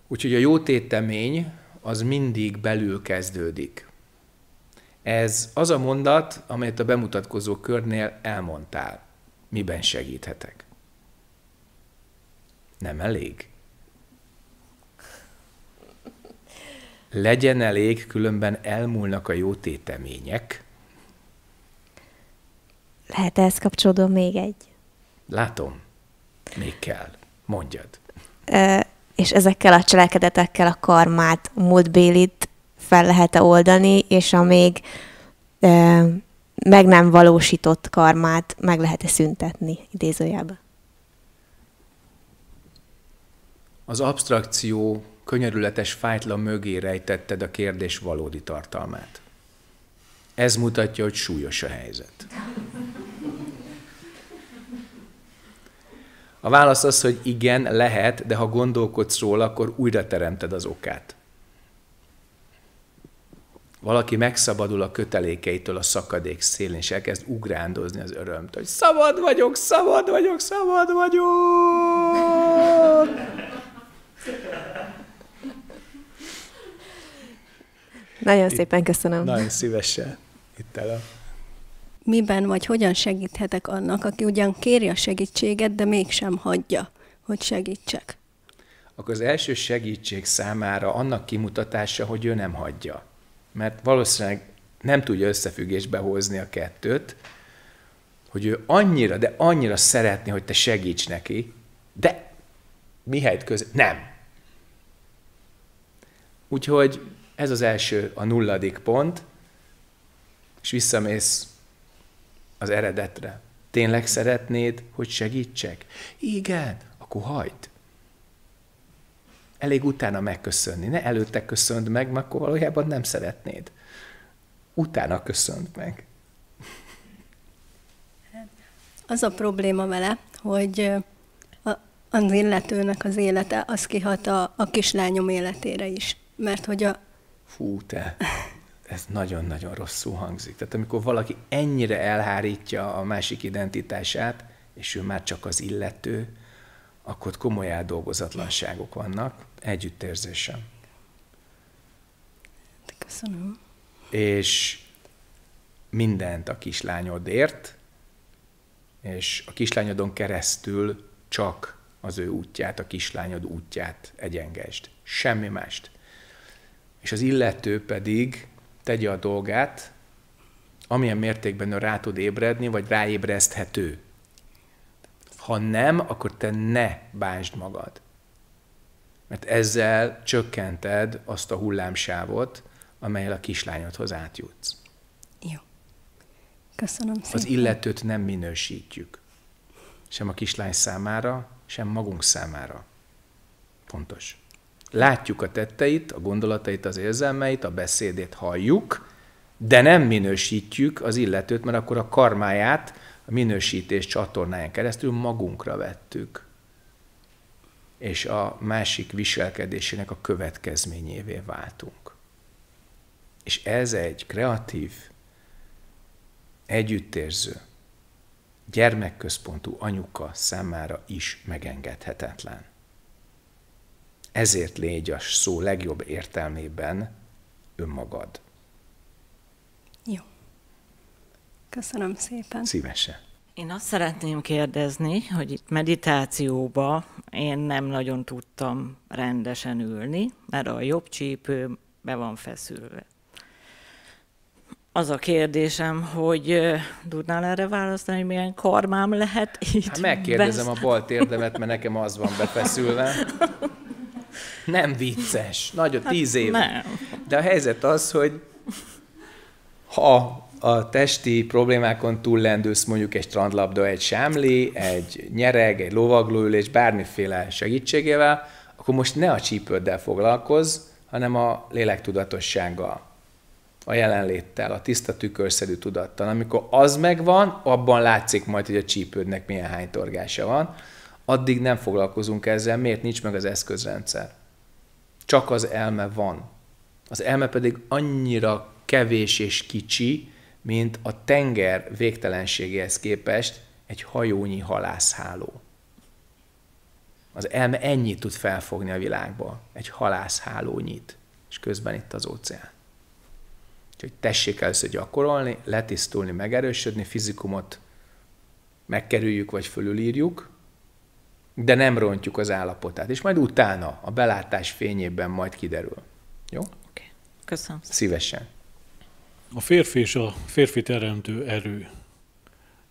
Úgyhogy a jó tétemény az mindig belül kezdődik. Ez az a mondat, amelyet a bemutatkozó körnél elmondtál. Miben segíthetek? Nem elég? legyen elég, különben elmúlnak a jó tétemények. Lehet ezt kapcsolódó még egy? Látom. Még kell. Mondjad. Ö, és ezekkel a cselekedetekkel a karmát, a múltbélit fel lehet -e oldani, és a még ö, meg nem valósított karmát meg lehet-e szüntetni idézőjelben? Az abstrakció könyörületes fájtla mögé rejtetted a kérdés valódi tartalmát. Ez mutatja, hogy súlyos a helyzet. A válasz az, hogy igen, lehet, de ha gondolkodsz róla, akkor újra teremted az okát. Valaki megszabadul a kötelékeitől a szakadék szélén, és elkezd ugrándozni az örömt, hogy szabad vagyok, szabad vagyok, szabad vagyok! Nagyon szépen köszönöm. Nagyon szívesen itt el a miben vagy hogyan segíthetek annak, aki ugyan kéri a segítséget, de mégsem hagyja, hogy segítsek? Akkor az első segítség számára annak kimutatása, hogy ő nem hagyja. Mert valószínűleg nem tudja összefüggésbe hozni a kettőt, hogy ő annyira, de annyira szeretné, hogy te segíts neki, de mihelyt közé? nem. Úgyhogy ez az első, a nulladik pont, és visszamész az eredetre. Tényleg szeretnéd, hogy segítsek? Igen, akkor hajt. Elég utána megköszönni. Ne előtte köszönd meg, mert akkor valójában nem szeretnéd. Utána köszönd meg. Az a probléma vele, hogy az illetőnek az élete, az kihat a, a kislányom életére is. Mert hogy a, fú te, ez nagyon-nagyon rosszul hangzik. Tehát amikor valaki ennyire elhárítja a másik identitását, és ő már csak az illető, akkor komoly eldolgozatlanságok vannak, együttérzésem. Köszönöm. És mindent a kislányodért, és a kislányodon keresztül csak az ő útját, a kislányod útját egyengesd. Semmi mást és az illető pedig tegye a dolgát, amilyen mértékben ő rá tud ébredni, vagy ráébreszthető. Ha nem, akkor te ne bánsd magad. Mert ezzel csökkented azt a hullámsávot, amelyel a kislányodhoz átjutsz. Jó. Köszönöm szépen. Az illetőt nem minősítjük. Sem a kislány számára, sem magunk számára. Pontos. Látjuk a tetteit, a gondolatait, az érzelmeit, a beszédét halljuk, de nem minősítjük az illetőt, mert akkor a karmáját a minősítés csatornáján keresztül magunkra vettük. És a másik viselkedésének a következményévé váltunk. És ez egy kreatív, együttérző, gyermekközpontú anyuka számára is megengedhetetlen ezért légy a szó legjobb értelmében önmagad. Jó. Köszönöm szépen. Szívesen. Én azt szeretném kérdezni, hogy itt meditációba én nem nagyon tudtam rendesen ülni, mert a jobb csípő be van feszülve. Az a kérdésem, hogy tudnál erre választani, hogy milyen karmám lehet hát itt? Hát megkérdezem a bal térdemet, mert nekem az van befeszülve. <laughs> Nem vicces. Nagyon hát tíz év. Nem. De a helyzet az, hogy ha a testi problémákon túl lendülsz, mondjuk egy strandlabda, egy sámli, egy nyereg, egy lovaglóülés, bármiféle segítségével, akkor most ne a csípőddel foglalkozz, hanem a lélektudatossággal, a jelenléttel, a tiszta tükörszerű tudattal. Amikor az megvan, abban látszik majd, hogy a csípődnek milyen hány torgása van. Addig nem foglalkozunk ezzel, miért nincs meg az eszközrendszer. Csak az elme van. Az elme pedig annyira kevés és kicsi, mint a tenger végtelenségéhez képest egy hajónyi halászháló. Az elme ennyit tud felfogni a világba, egy halászhálónyit, és közben itt az óceán. Úgyhogy tessék először gyakorolni, letisztulni, megerősödni, fizikumot megkerüljük vagy fölülírjuk, de nem rontjuk az állapotát. És majd utána, a belátás fényében majd kiderül. Jó? Okay. Köszönöm. Szívesen. A férfi és a férfi teremtő erő.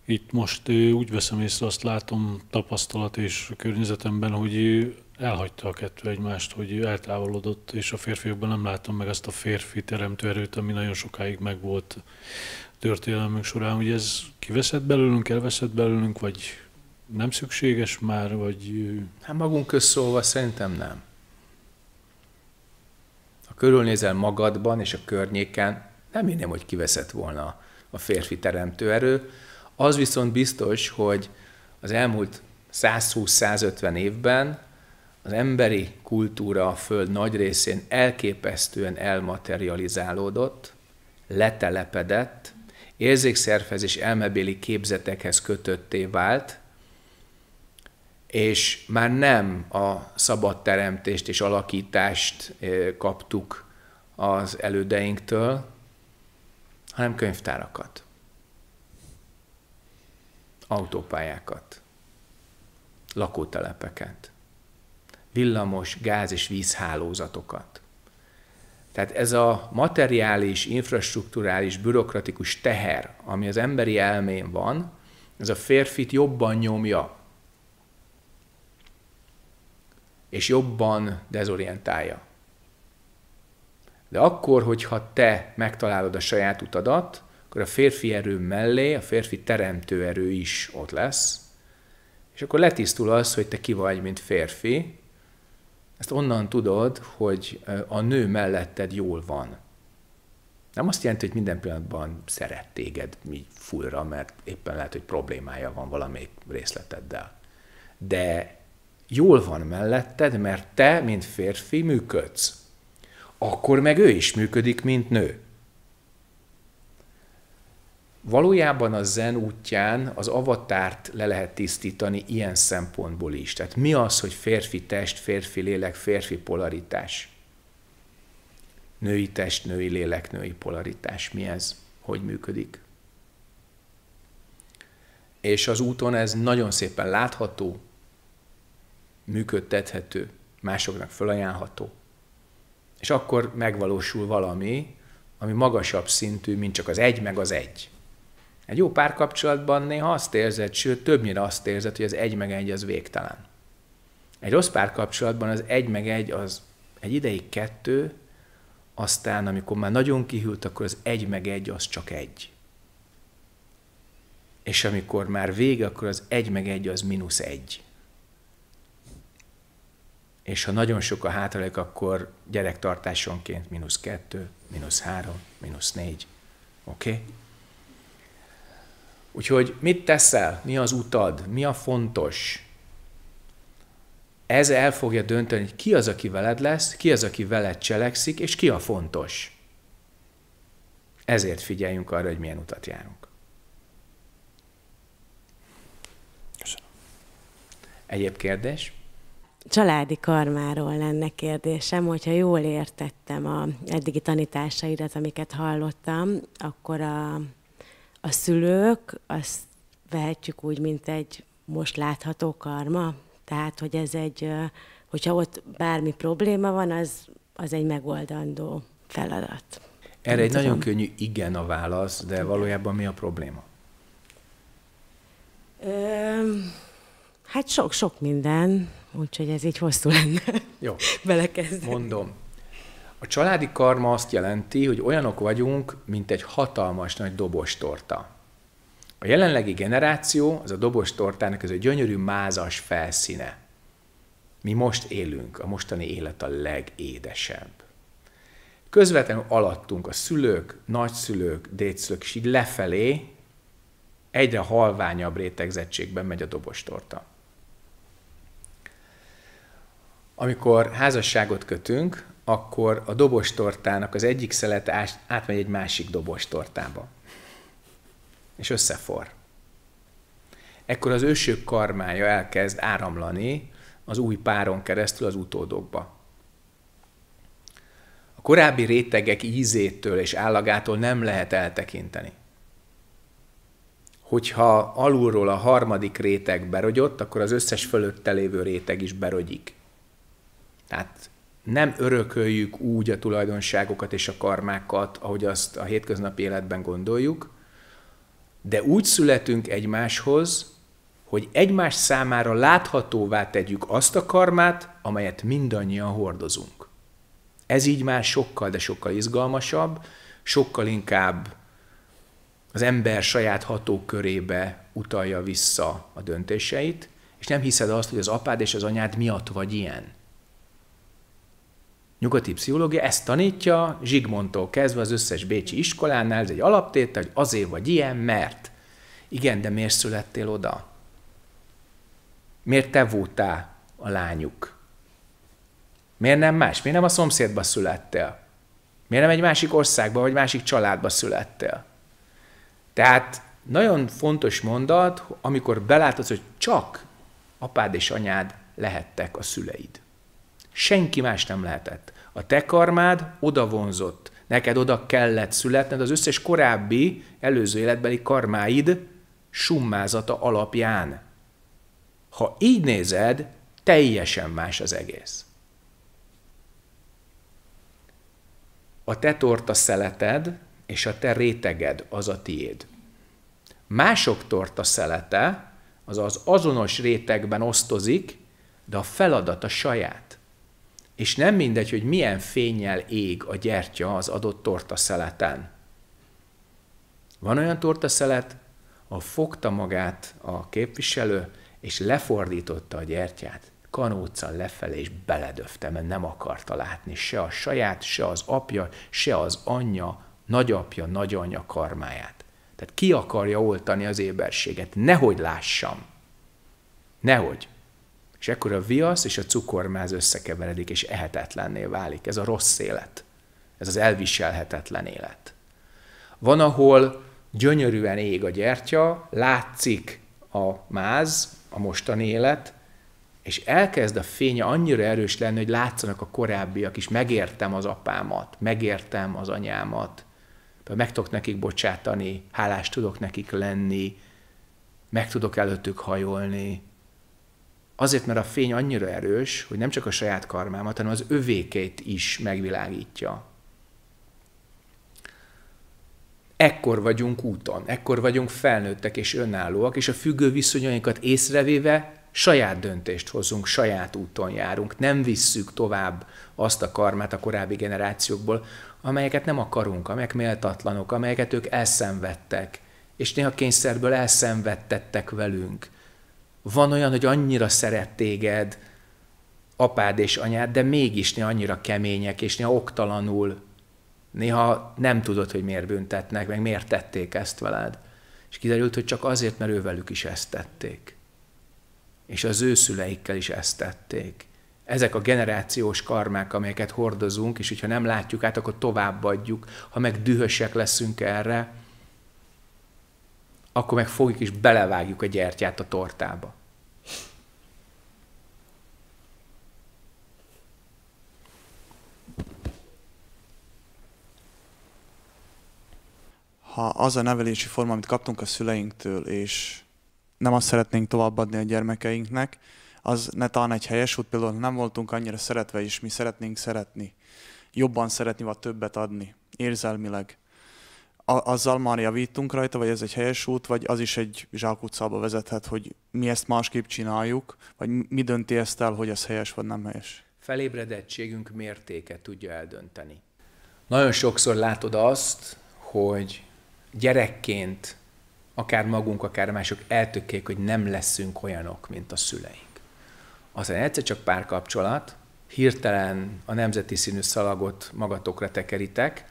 Itt most úgy veszem észre, azt látom tapasztalat és környezetemben, hogy elhagyta a kettő egymást, hogy eltávolodott, és a férfiakban nem látom meg azt a férfi teremtő erőt, ami nagyon sokáig megvolt történelmünk során, hogy ez kiveszett belőlünk, elveszett belőlünk, vagy nem szükséges már, vagy... Hát magunk közszólva szerintem nem. Ha körülnézel magadban és a környéken, nem én nem hogy kiveszett volna a férfi teremtő erő. Az viszont biztos, hogy az elmúlt 120-150 évben az emberi kultúra a Föld nagy részén elképesztően elmaterializálódott, letelepedett, érzékszerfezés elmebéli képzetekhez kötötté vált, és már nem a szabad teremtést és alakítást kaptuk az elődeinktől, hanem könyvtárakat, autópályákat, lakótelepeket, villamos, gáz és vízhálózatokat. Tehát ez a materiális, infrastruktúrális, bürokratikus teher, ami az emberi elmén van, ez a férfit jobban nyomja, és jobban dezorientálja. De akkor, hogyha te megtalálod a saját utadat, akkor a férfi erő mellé a férfi teremtő erő is ott lesz, és akkor letisztul az, hogy te ki vagy, mint férfi. Ezt onnan tudod, hogy a nő melletted jól van. Nem azt jelenti, hogy minden pillanatban szeret téged mi fullra, mert éppen lehet, hogy problémája van valamelyik részleteddel. De jól van melletted, mert te, mint férfi, működsz. Akkor meg ő is működik, mint nő. Valójában a zen útján az avatárt le lehet tisztítani ilyen szempontból is. Tehát mi az, hogy férfi test, férfi lélek, férfi polaritás? Női test, női lélek, női polaritás. Mi ez? Hogy működik? És az úton ez nagyon szépen látható, működtethető, másoknak felajánlható. És akkor megvalósul valami, ami magasabb szintű, mint csak az egy meg az egy. Egy jó párkapcsolatban néha azt érzed, sőt többnyire azt érzed, hogy az egy meg egy az végtelen. Egy rossz párkapcsolatban az egy meg egy az egy ideig kettő, aztán amikor már nagyon kihűlt, akkor az egy meg egy az csak egy. És amikor már vége, akkor az egy meg egy az mínusz egy és ha nagyon sok a hátralék, akkor gyerektartásonként mínusz kettő, mínusz három, mínusz négy. Oké? Okay? Úgyhogy mit teszel? Mi az utad? Mi a fontos? Ez el fogja dönteni, hogy ki az, aki veled lesz, ki az, aki veled cselekszik, és ki a fontos. Ezért figyeljünk arra, hogy milyen utat járunk. Köszönöm. Egyéb kérdés? családi karmáról lenne kérdésem, hogyha jól értettem a eddigi tanításaidat, amiket hallottam, akkor a, a szülők, azt vehetjük úgy, mint egy most látható karma, tehát, hogy ez egy, hogyha ott bármi probléma van, az, az egy megoldandó feladat. Erre egy nagyon könnyű igen a válasz, de valójában mi a probléma? Ö, hát sok-sok minden. Úgyhogy ez így hosszú lenne. Jó. <laughs> Belekezdeni. Mondom. A családi karma azt jelenti, hogy olyanok vagyunk, mint egy hatalmas nagy dobostorta. A jelenlegi generáció, az a dobostortának ez a gyönyörű mázas felszíne. Mi most élünk, a mostani élet a legédesebb. Közvetlenül alattunk a szülők, nagyszülők, dédszülők, és így lefelé egyre halványabb rétegzettségben megy a dobostorta. Amikor házasságot kötünk, akkor a dobostortának az egyik szelete átmegy egy másik dobostortába. És összefor. Ekkor az ősök karmája elkezd áramlani az új páron keresztül az utódokba. A korábbi rétegek ízétől és állagától nem lehet eltekinteni. Hogyha alulról a harmadik réteg berogyott, akkor az összes fölötte lévő réteg is berogyik. Tehát nem örököljük úgy a tulajdonságokat és a karmákat, ahogy azt a hétköznapi életben gondoljuk, de úgy születünk egymáshoz, hogy egymás számára láthatóvá tegyük azt a karmát, amelyet mindannyian hordozunk. Ez így már sokkal, de sokkal izgalmasabb, sokkal inkább az ember saját hatókörébe utalja vissza a döntéseit, és nem hiszed azt, hogy az apád és az anyád miatt vagy ilyen nyugati pszichológia ezt tanítja, Zsigmondtól kezdve az összes bécsi iskolánál, ez egy alaptétel, hogy azért vagy ilyen, mert. Igen, de miért születtél oda? Miért te voltál a lányuk? Miért nem más? Miért nem a szomszédba születtél? Miért nem egy másik országba vagy másik családba születtél? Tehát nagyon fontos mondat, amikor belátod, hogy csak apád és anyád lehettek a szüleid. Senki más nem lehetett. A te karmád oda vonzott. Neked oda kellett születned az összes korábbi, előző életbeli karmáid summázata alapján. Ha így nézed, teljesen más az egész. A te torta szeleted és a te réteged az a tiéd. Mások torta szelete, az az azonos rétegben osztozik, de a feladat a saját. És nem mindegy, hogy milyen fényjel ég a gyertya az adott tortaszeleten. Van olyan szelet, ahol fogta magát a képviselő, és lefordította a gyertyát, kanóccal lefelé, és beledöfte, mert nem akarta látni se a saját, se az apja, se az anyja, nagyapja, nagyanyja karmáját. Tehát ki akarja oltani az éberséget? Nehogy lássam. Nehogy. És ekkor a viasz és a cukormáz összekeveredik, és ehetetlenné válik. Ez a rossz élet. Ez az elviselhetetlen élet. Van, ahol gyönyörűen ég a gyertya, látszik a máz, a mostani élet, és elkezd a fénye annyira erős lenni, hogy látszanak a korábbiak is, megértem az apámat, megértem az anyámat, meg tudok nekik bocsátani, hálás tudok nekik lenni, meg tudok előttük hajolni, Azért, mert a fény annyira erős, hogy nem csak a saját karmámat, hanem az övékét is megvilágítja. Ekkor vagyunk úton, ekkor vagyunk felnőttek és önállóak, és a függő viszonyainkat észrevéve saját döntést hozunk, saját úton járunk, nem visszük tovább azt a karmát a korábbi generációkból, amelyeket nem akarunk, amelyek méltatlanok, amelyeket ők elszenvedtek, és néha kényszerből elszenvedtettek velünk. Van olyan, hogy annyira szeret téged apád és anyád, de mégis néha annyira kemények, és néha oktalanul, néha nem tudod, hogy miért büntetnek, meg miért tették ezt veled. És kiderült, hogy csak azért, mert ővelük is ezt tették. És az ő szüleikkel is ezt tették. Ezek a generációs karmák, amelyeket hordozunk, és hogyha nem látjuk át, akkor továbbadjuk. Ha meg dühösek leszünk erre, akkor meg fogjuk és belevágjuk a gyertyát a tortába. Ha az a nevelési forma, amit kaptunk a szüleinktől, és nem azt szeretnénk továbbadni a gyermekeinknek, az netán egy helyes út, például nem voltunk annyira szeretve, és mi szeretnénk szeretni, jobban szeretni, vagy többet adni, érzelmileg a, azzal már javítunk rajta, vagy ez egy helyes út, vagy az is egy zsákutcába vezethet, hogy mi ezt másképp csináljuk, vagy mi dönti ezt el, hogy ez helyes vagy nem helyes? Felébredettségünk mértéke tudja eldönteni. Nagyon sokszor látod azt, hogy gyerekként akár magunk, akár mások eltökkék, hogy nem leszünk olyanok, mint a szüleink. Aztán egyszer csak párkapcsolat, hirtelen a nemzeti színű szalagot magatokra tekeritek,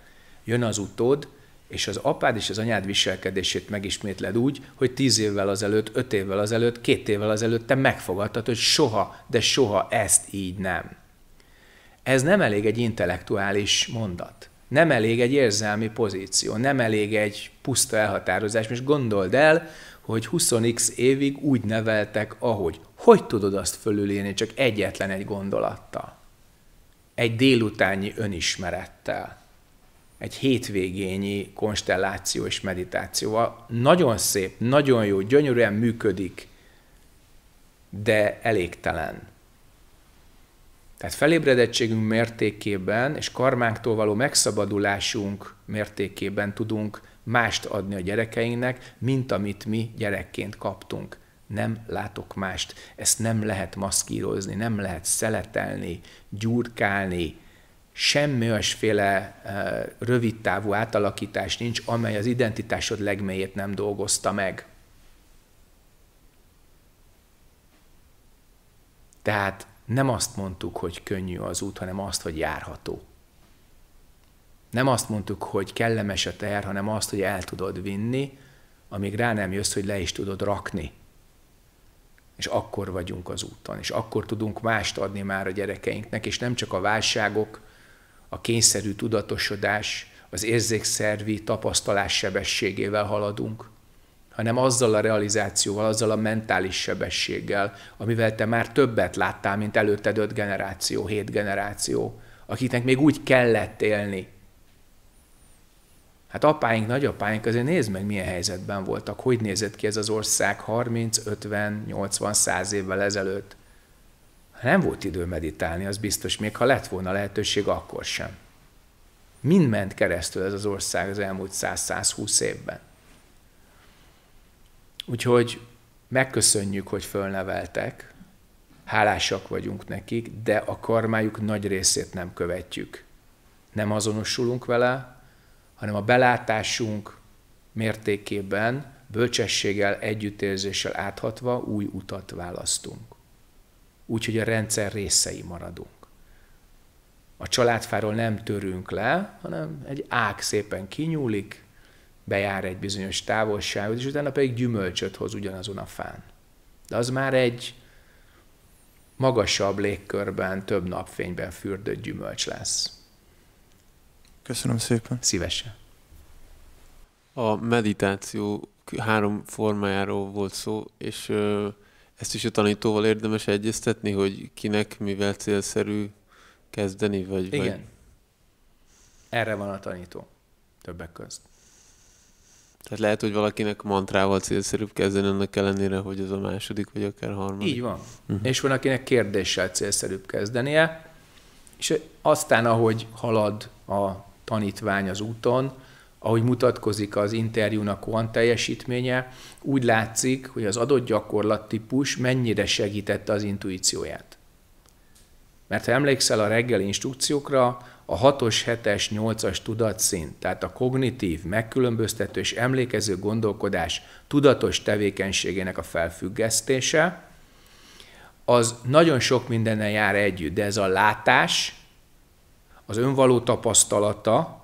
jön az utód, és az apád és az anyád viselkedését megismétled úgy, hogy tíz évvel azelőtt, öt évvel azelőtt, két évvel azelőtt te megfogadtad, hogy soha, de soha ezt így nem. Ez nem elég egy intellektuális mondat. Nem elég egy érzelmi pozíció, nem elég egy puszta elhatározás. Most gondold el, hogy 20x évig úgy neveltek, ahogy. Hogy tudod azt fölülírni csak egyetlen egy gondolattal? Egy délutáni önismerettel egy hétvégényi konstelláció és meditációval. Nagyon szép, nagyon jó, gyönyörűen működik, de elégtelen. Tehát felébredettségünk mértékében és karmánktól való megszabadulásunk mértékében tudunk mást adni a gyerekeinknek, mint amit mi gyerekként kaptunk. Nem látok mást. Ezt nem lehet maszkírozni, nem lehet szeletelni, gyurkálni, semmi olyasféle eh, rövidtávú átalakítás nincs, amely az identitásod legmélyét nem dolgozta meg. Tehát nem azt mondtuk, hogy könnyű az út, hanem azt, hogy járható. Nem azt mondtuk, hogy kellemes a teher, hanem azt, hogy el tudod vinni, amíg rá nem jössz, hogy le is tudod rakni. És akkor vagyunk az úton, és akkor tudunk mást adni már a gyerekeinknek, és nem csak a válságok, a kényszerű tudatosodás, az érzékszervi tapasztalás sebességével haladunk, hanem azzal a realizációval, azzal a mentális sebességgel, amivel te már többet láttál, mint előtted öt generáció, hét generáció, akiknek még úgy kellett élni. Hát apáink, nagyapáink azért nézd meg, milyen helyzetben voltak, hogy nézett ki ez az ország 30, 50, 80, 100 évvel ezelőtt. Nem volt idő meditálni, az biztos, még ha lett volna lehetőség, akkor sem. Mind ment keresztül ez az ország az elmúlt 100-120 évben. Úgyhogy megköszönjük, hogy fölneveltek, hálásak vagyunk nekik, de a karmájuk nagy részét nem követjük. Nem azonosulunk vele, hanem a belátásunk mértékében, bölcsességgel, együttérzéssel áthatva új utat választunk úgy, hogy a rendszer részei maradunk. A családfáról nem törünk le, hanem egy ág szépen kinyúlik, bejár egy bizonyos távolságot, és utána pedig gyümölcsöt hoz ugyanazon a fán. De az már egy magasabb légkörben, több napfényben fürdött gyümölcs lesz. Köszönöm szépen. Szívesen. A meditáció három formájáról volt szó, és ö, ezt is a tanítóval érdemes egyeztetni, hogy kinek mivel célszerű kezdeni, vagy... Igen. Vagy... Erre van a tanító. Többek közt. Tehát lehet, hogy valakinek mantrával célszerűbb kezdeni, annak ellenére, hogy az a második, vagy akár harmadik. Így van. Uh-huh. És van, akinek kérdéssel célszerűbb kezdenie, és aztán, ahogy halad a tanítvány az úton, ahogy mutatkozik az interjúnak olyan teljesítménye, úgy látszik, hogy az adott gyakorlattípus mennyire segítette az intuícióját. Mert ha emlékszel a reggeli instrukciókra, a 6-os, 7-es, 8-as tudatszint, tehát a kognitív, megkülönböztető és emlékező gondolkodás tudatos tevékenységének a felfüggesztése, az nagyon sok mindennel jár együtt, de ez a látás, az önvaló tapasztalata,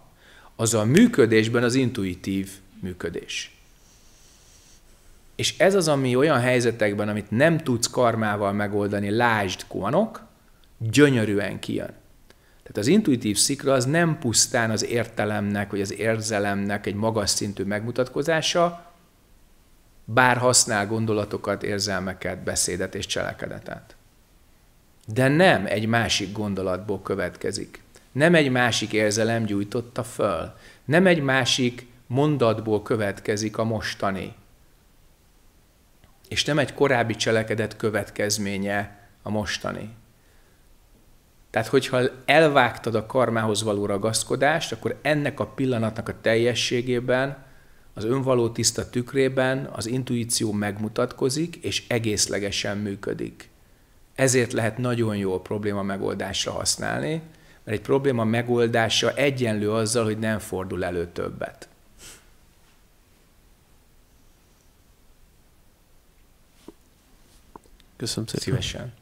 az a működésben az intuitív működés. És ez az, ami olyan helyzetekben, amit nem tudsz karmával megoldani, lásd kuanok, gyönyörűen kijön. Tehát az intuitív szikra az nem pusztán az értelemnek, vagy az érzelemnek egy magas szintű megmutatkozása, bár használ gondolatokat, érzelmeket, beszédet és cselekedetet. De nem egy másik gondolatból következik nem egy másik érzelem gyújtotta föl, nem egy másik mondatból következik a mostani, és nem egy korábbi cselekedet következménye a mostani. Tehát, hogyha elvágtad a karmához való ragaszkodást, akkor ennek a pillanatnak a teljességében, az önvaló tiszta tükrében az intuíció megmutatkozik, és egészlegesen működik. Ezért lehet nagyon jó probléma megoldásra használni, mert egy probléma megoldása egyenlő azzal, hogy nem fordul elő többet. Köszönöm szépen. Szívesen.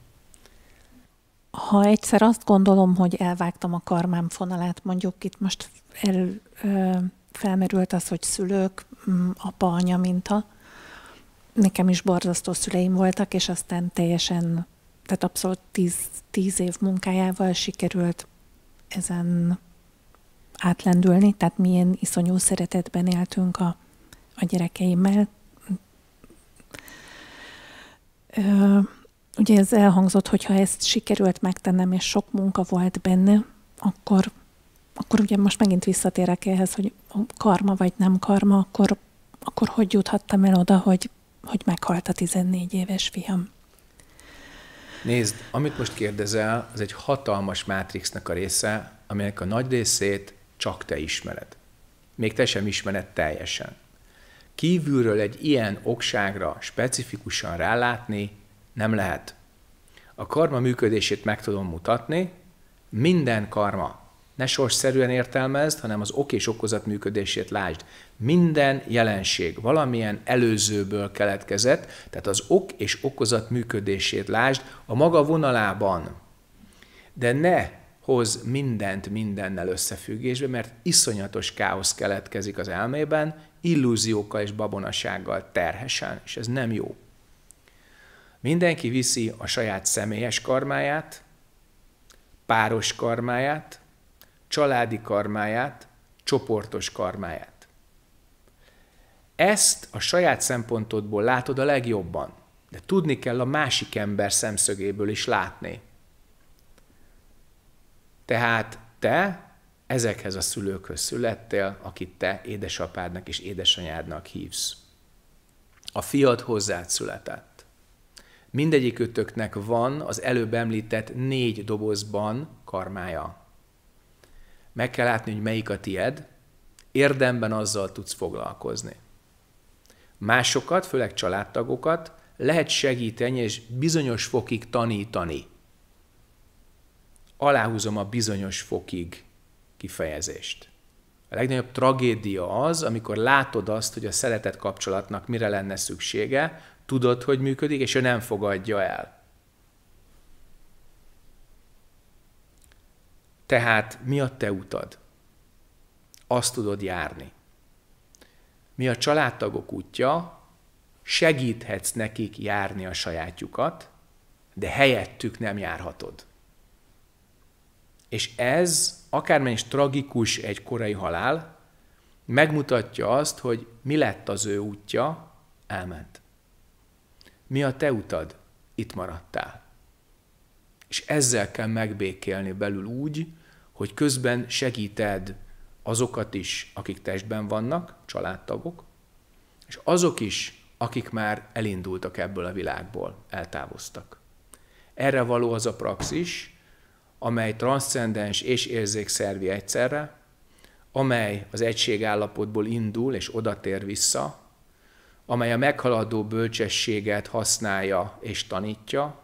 Ha egyszer azt gondolom, hogy elvágtam a karmám fonalát, mondjuk itt most el, ö, felmerült az, hogy szülők, mm, apa, anya minta. Nekem is borzasztó szüleim voltak, és aztán teljesen, tehát abszolút tíz, tíz év munkájával sikerült ezen átlendülni, tehát milyen iszonyú szeretetben éltünk a, a gyerekeimmel. Ö, ugye ez elhangzott, hogyha ezt sikerült megtennem, és sok munka volt benne, akkor, akkor ugye most megint visszatérek ehhez, hogy karma vagy nem karma, akkor, akkor hogy juthattam el oda, hogy, hogy meghalt a 14 éves fiam. Nézd, amit most kérdezel, az egy hatalmas mátrixnak a része, aminek a nagy részét csak te ismered. Még te sem ismered teljesen. Kívülről egy ilyen okságra specifikusan rálátni nem lehet. A karma működését meg tudom mutatni, minden karma. Ne sorsszerűen értelmezd, hanem az ok és okozat működését lásd. Minden jelenség valamilyen előzőből keletkezett, tehát az ok és okozat működését lásd a maga vonalában. De ne hoz mindent mindennel összefüggésbe, mert iszonyatos káosz keletkezik az elmében, illúziókkal és babonasággal terhesen, és ez nem jó. Mindenki viszi a saját személyes karmáját, páros karmáját, családi karmáját, csoportos karmáját. Ezt a saját szempontodból látod a legjobban, de tudni kell a másik ember szemszögéből is látni. Tehát te ezekhez a szülőkhöz születtél, akit te édesapádnak és édesanyádnak hívsz. A fiad hozzád született. Mindegyikőtöknek van az előbb említett négy dobozban karmája. Meg kell látni, hogy melyik a tied, érdemben azzal tudsz foglalkozni másokat, főleg családtagokat lehet segíteni és bizonyos fokig tanítani. Aláhúzom a bizonyos fokig kifejezést. A legnagyobb tragédia az, amikor látod azt, hogy a szeretet kapcsolatnak mire lenne szüksége, tudod, hogy működik, és ő nem fogadja el. Tehát mi a te utad? Azt tudod járni mi a családtagok útja, segíthetsz nekik járni a sajátjukat, de helyettük nem járhatod. És ez, akármennyis is tragikus egy korai halál, megmutatja azt, hogy mi lett az ő útja, elment. Mi a te utad, itt maradtál. És ezzel kell megbékélni belül úgy, hogy közben segíted azokat is, akik testben vannak, családtagok, és azok is, akik már elindultak ebből a világból, eltávoztak. Erre való az a praxis, amely transzcendens és érzékszervi egyszerre, amely az egységállapotból indul és odatér vissza, amely a meghaladó bölcsességet használja és tanítja,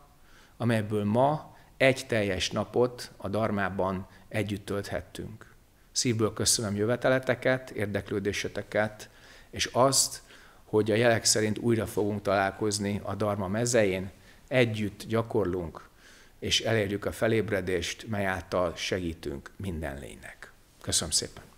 amelyből ma egy teljes napot a darmában együtt tölthettünk. Szívből köszönöm jöveteleteket, érdeklődéseteket, és azt, hogy a jelek szerint újra fogunk találkozni a Dharma mezején, együtt gyakorlunk, és elérjük a felébredést, mely által segítünk minden lénynek. Köszönöm szépen!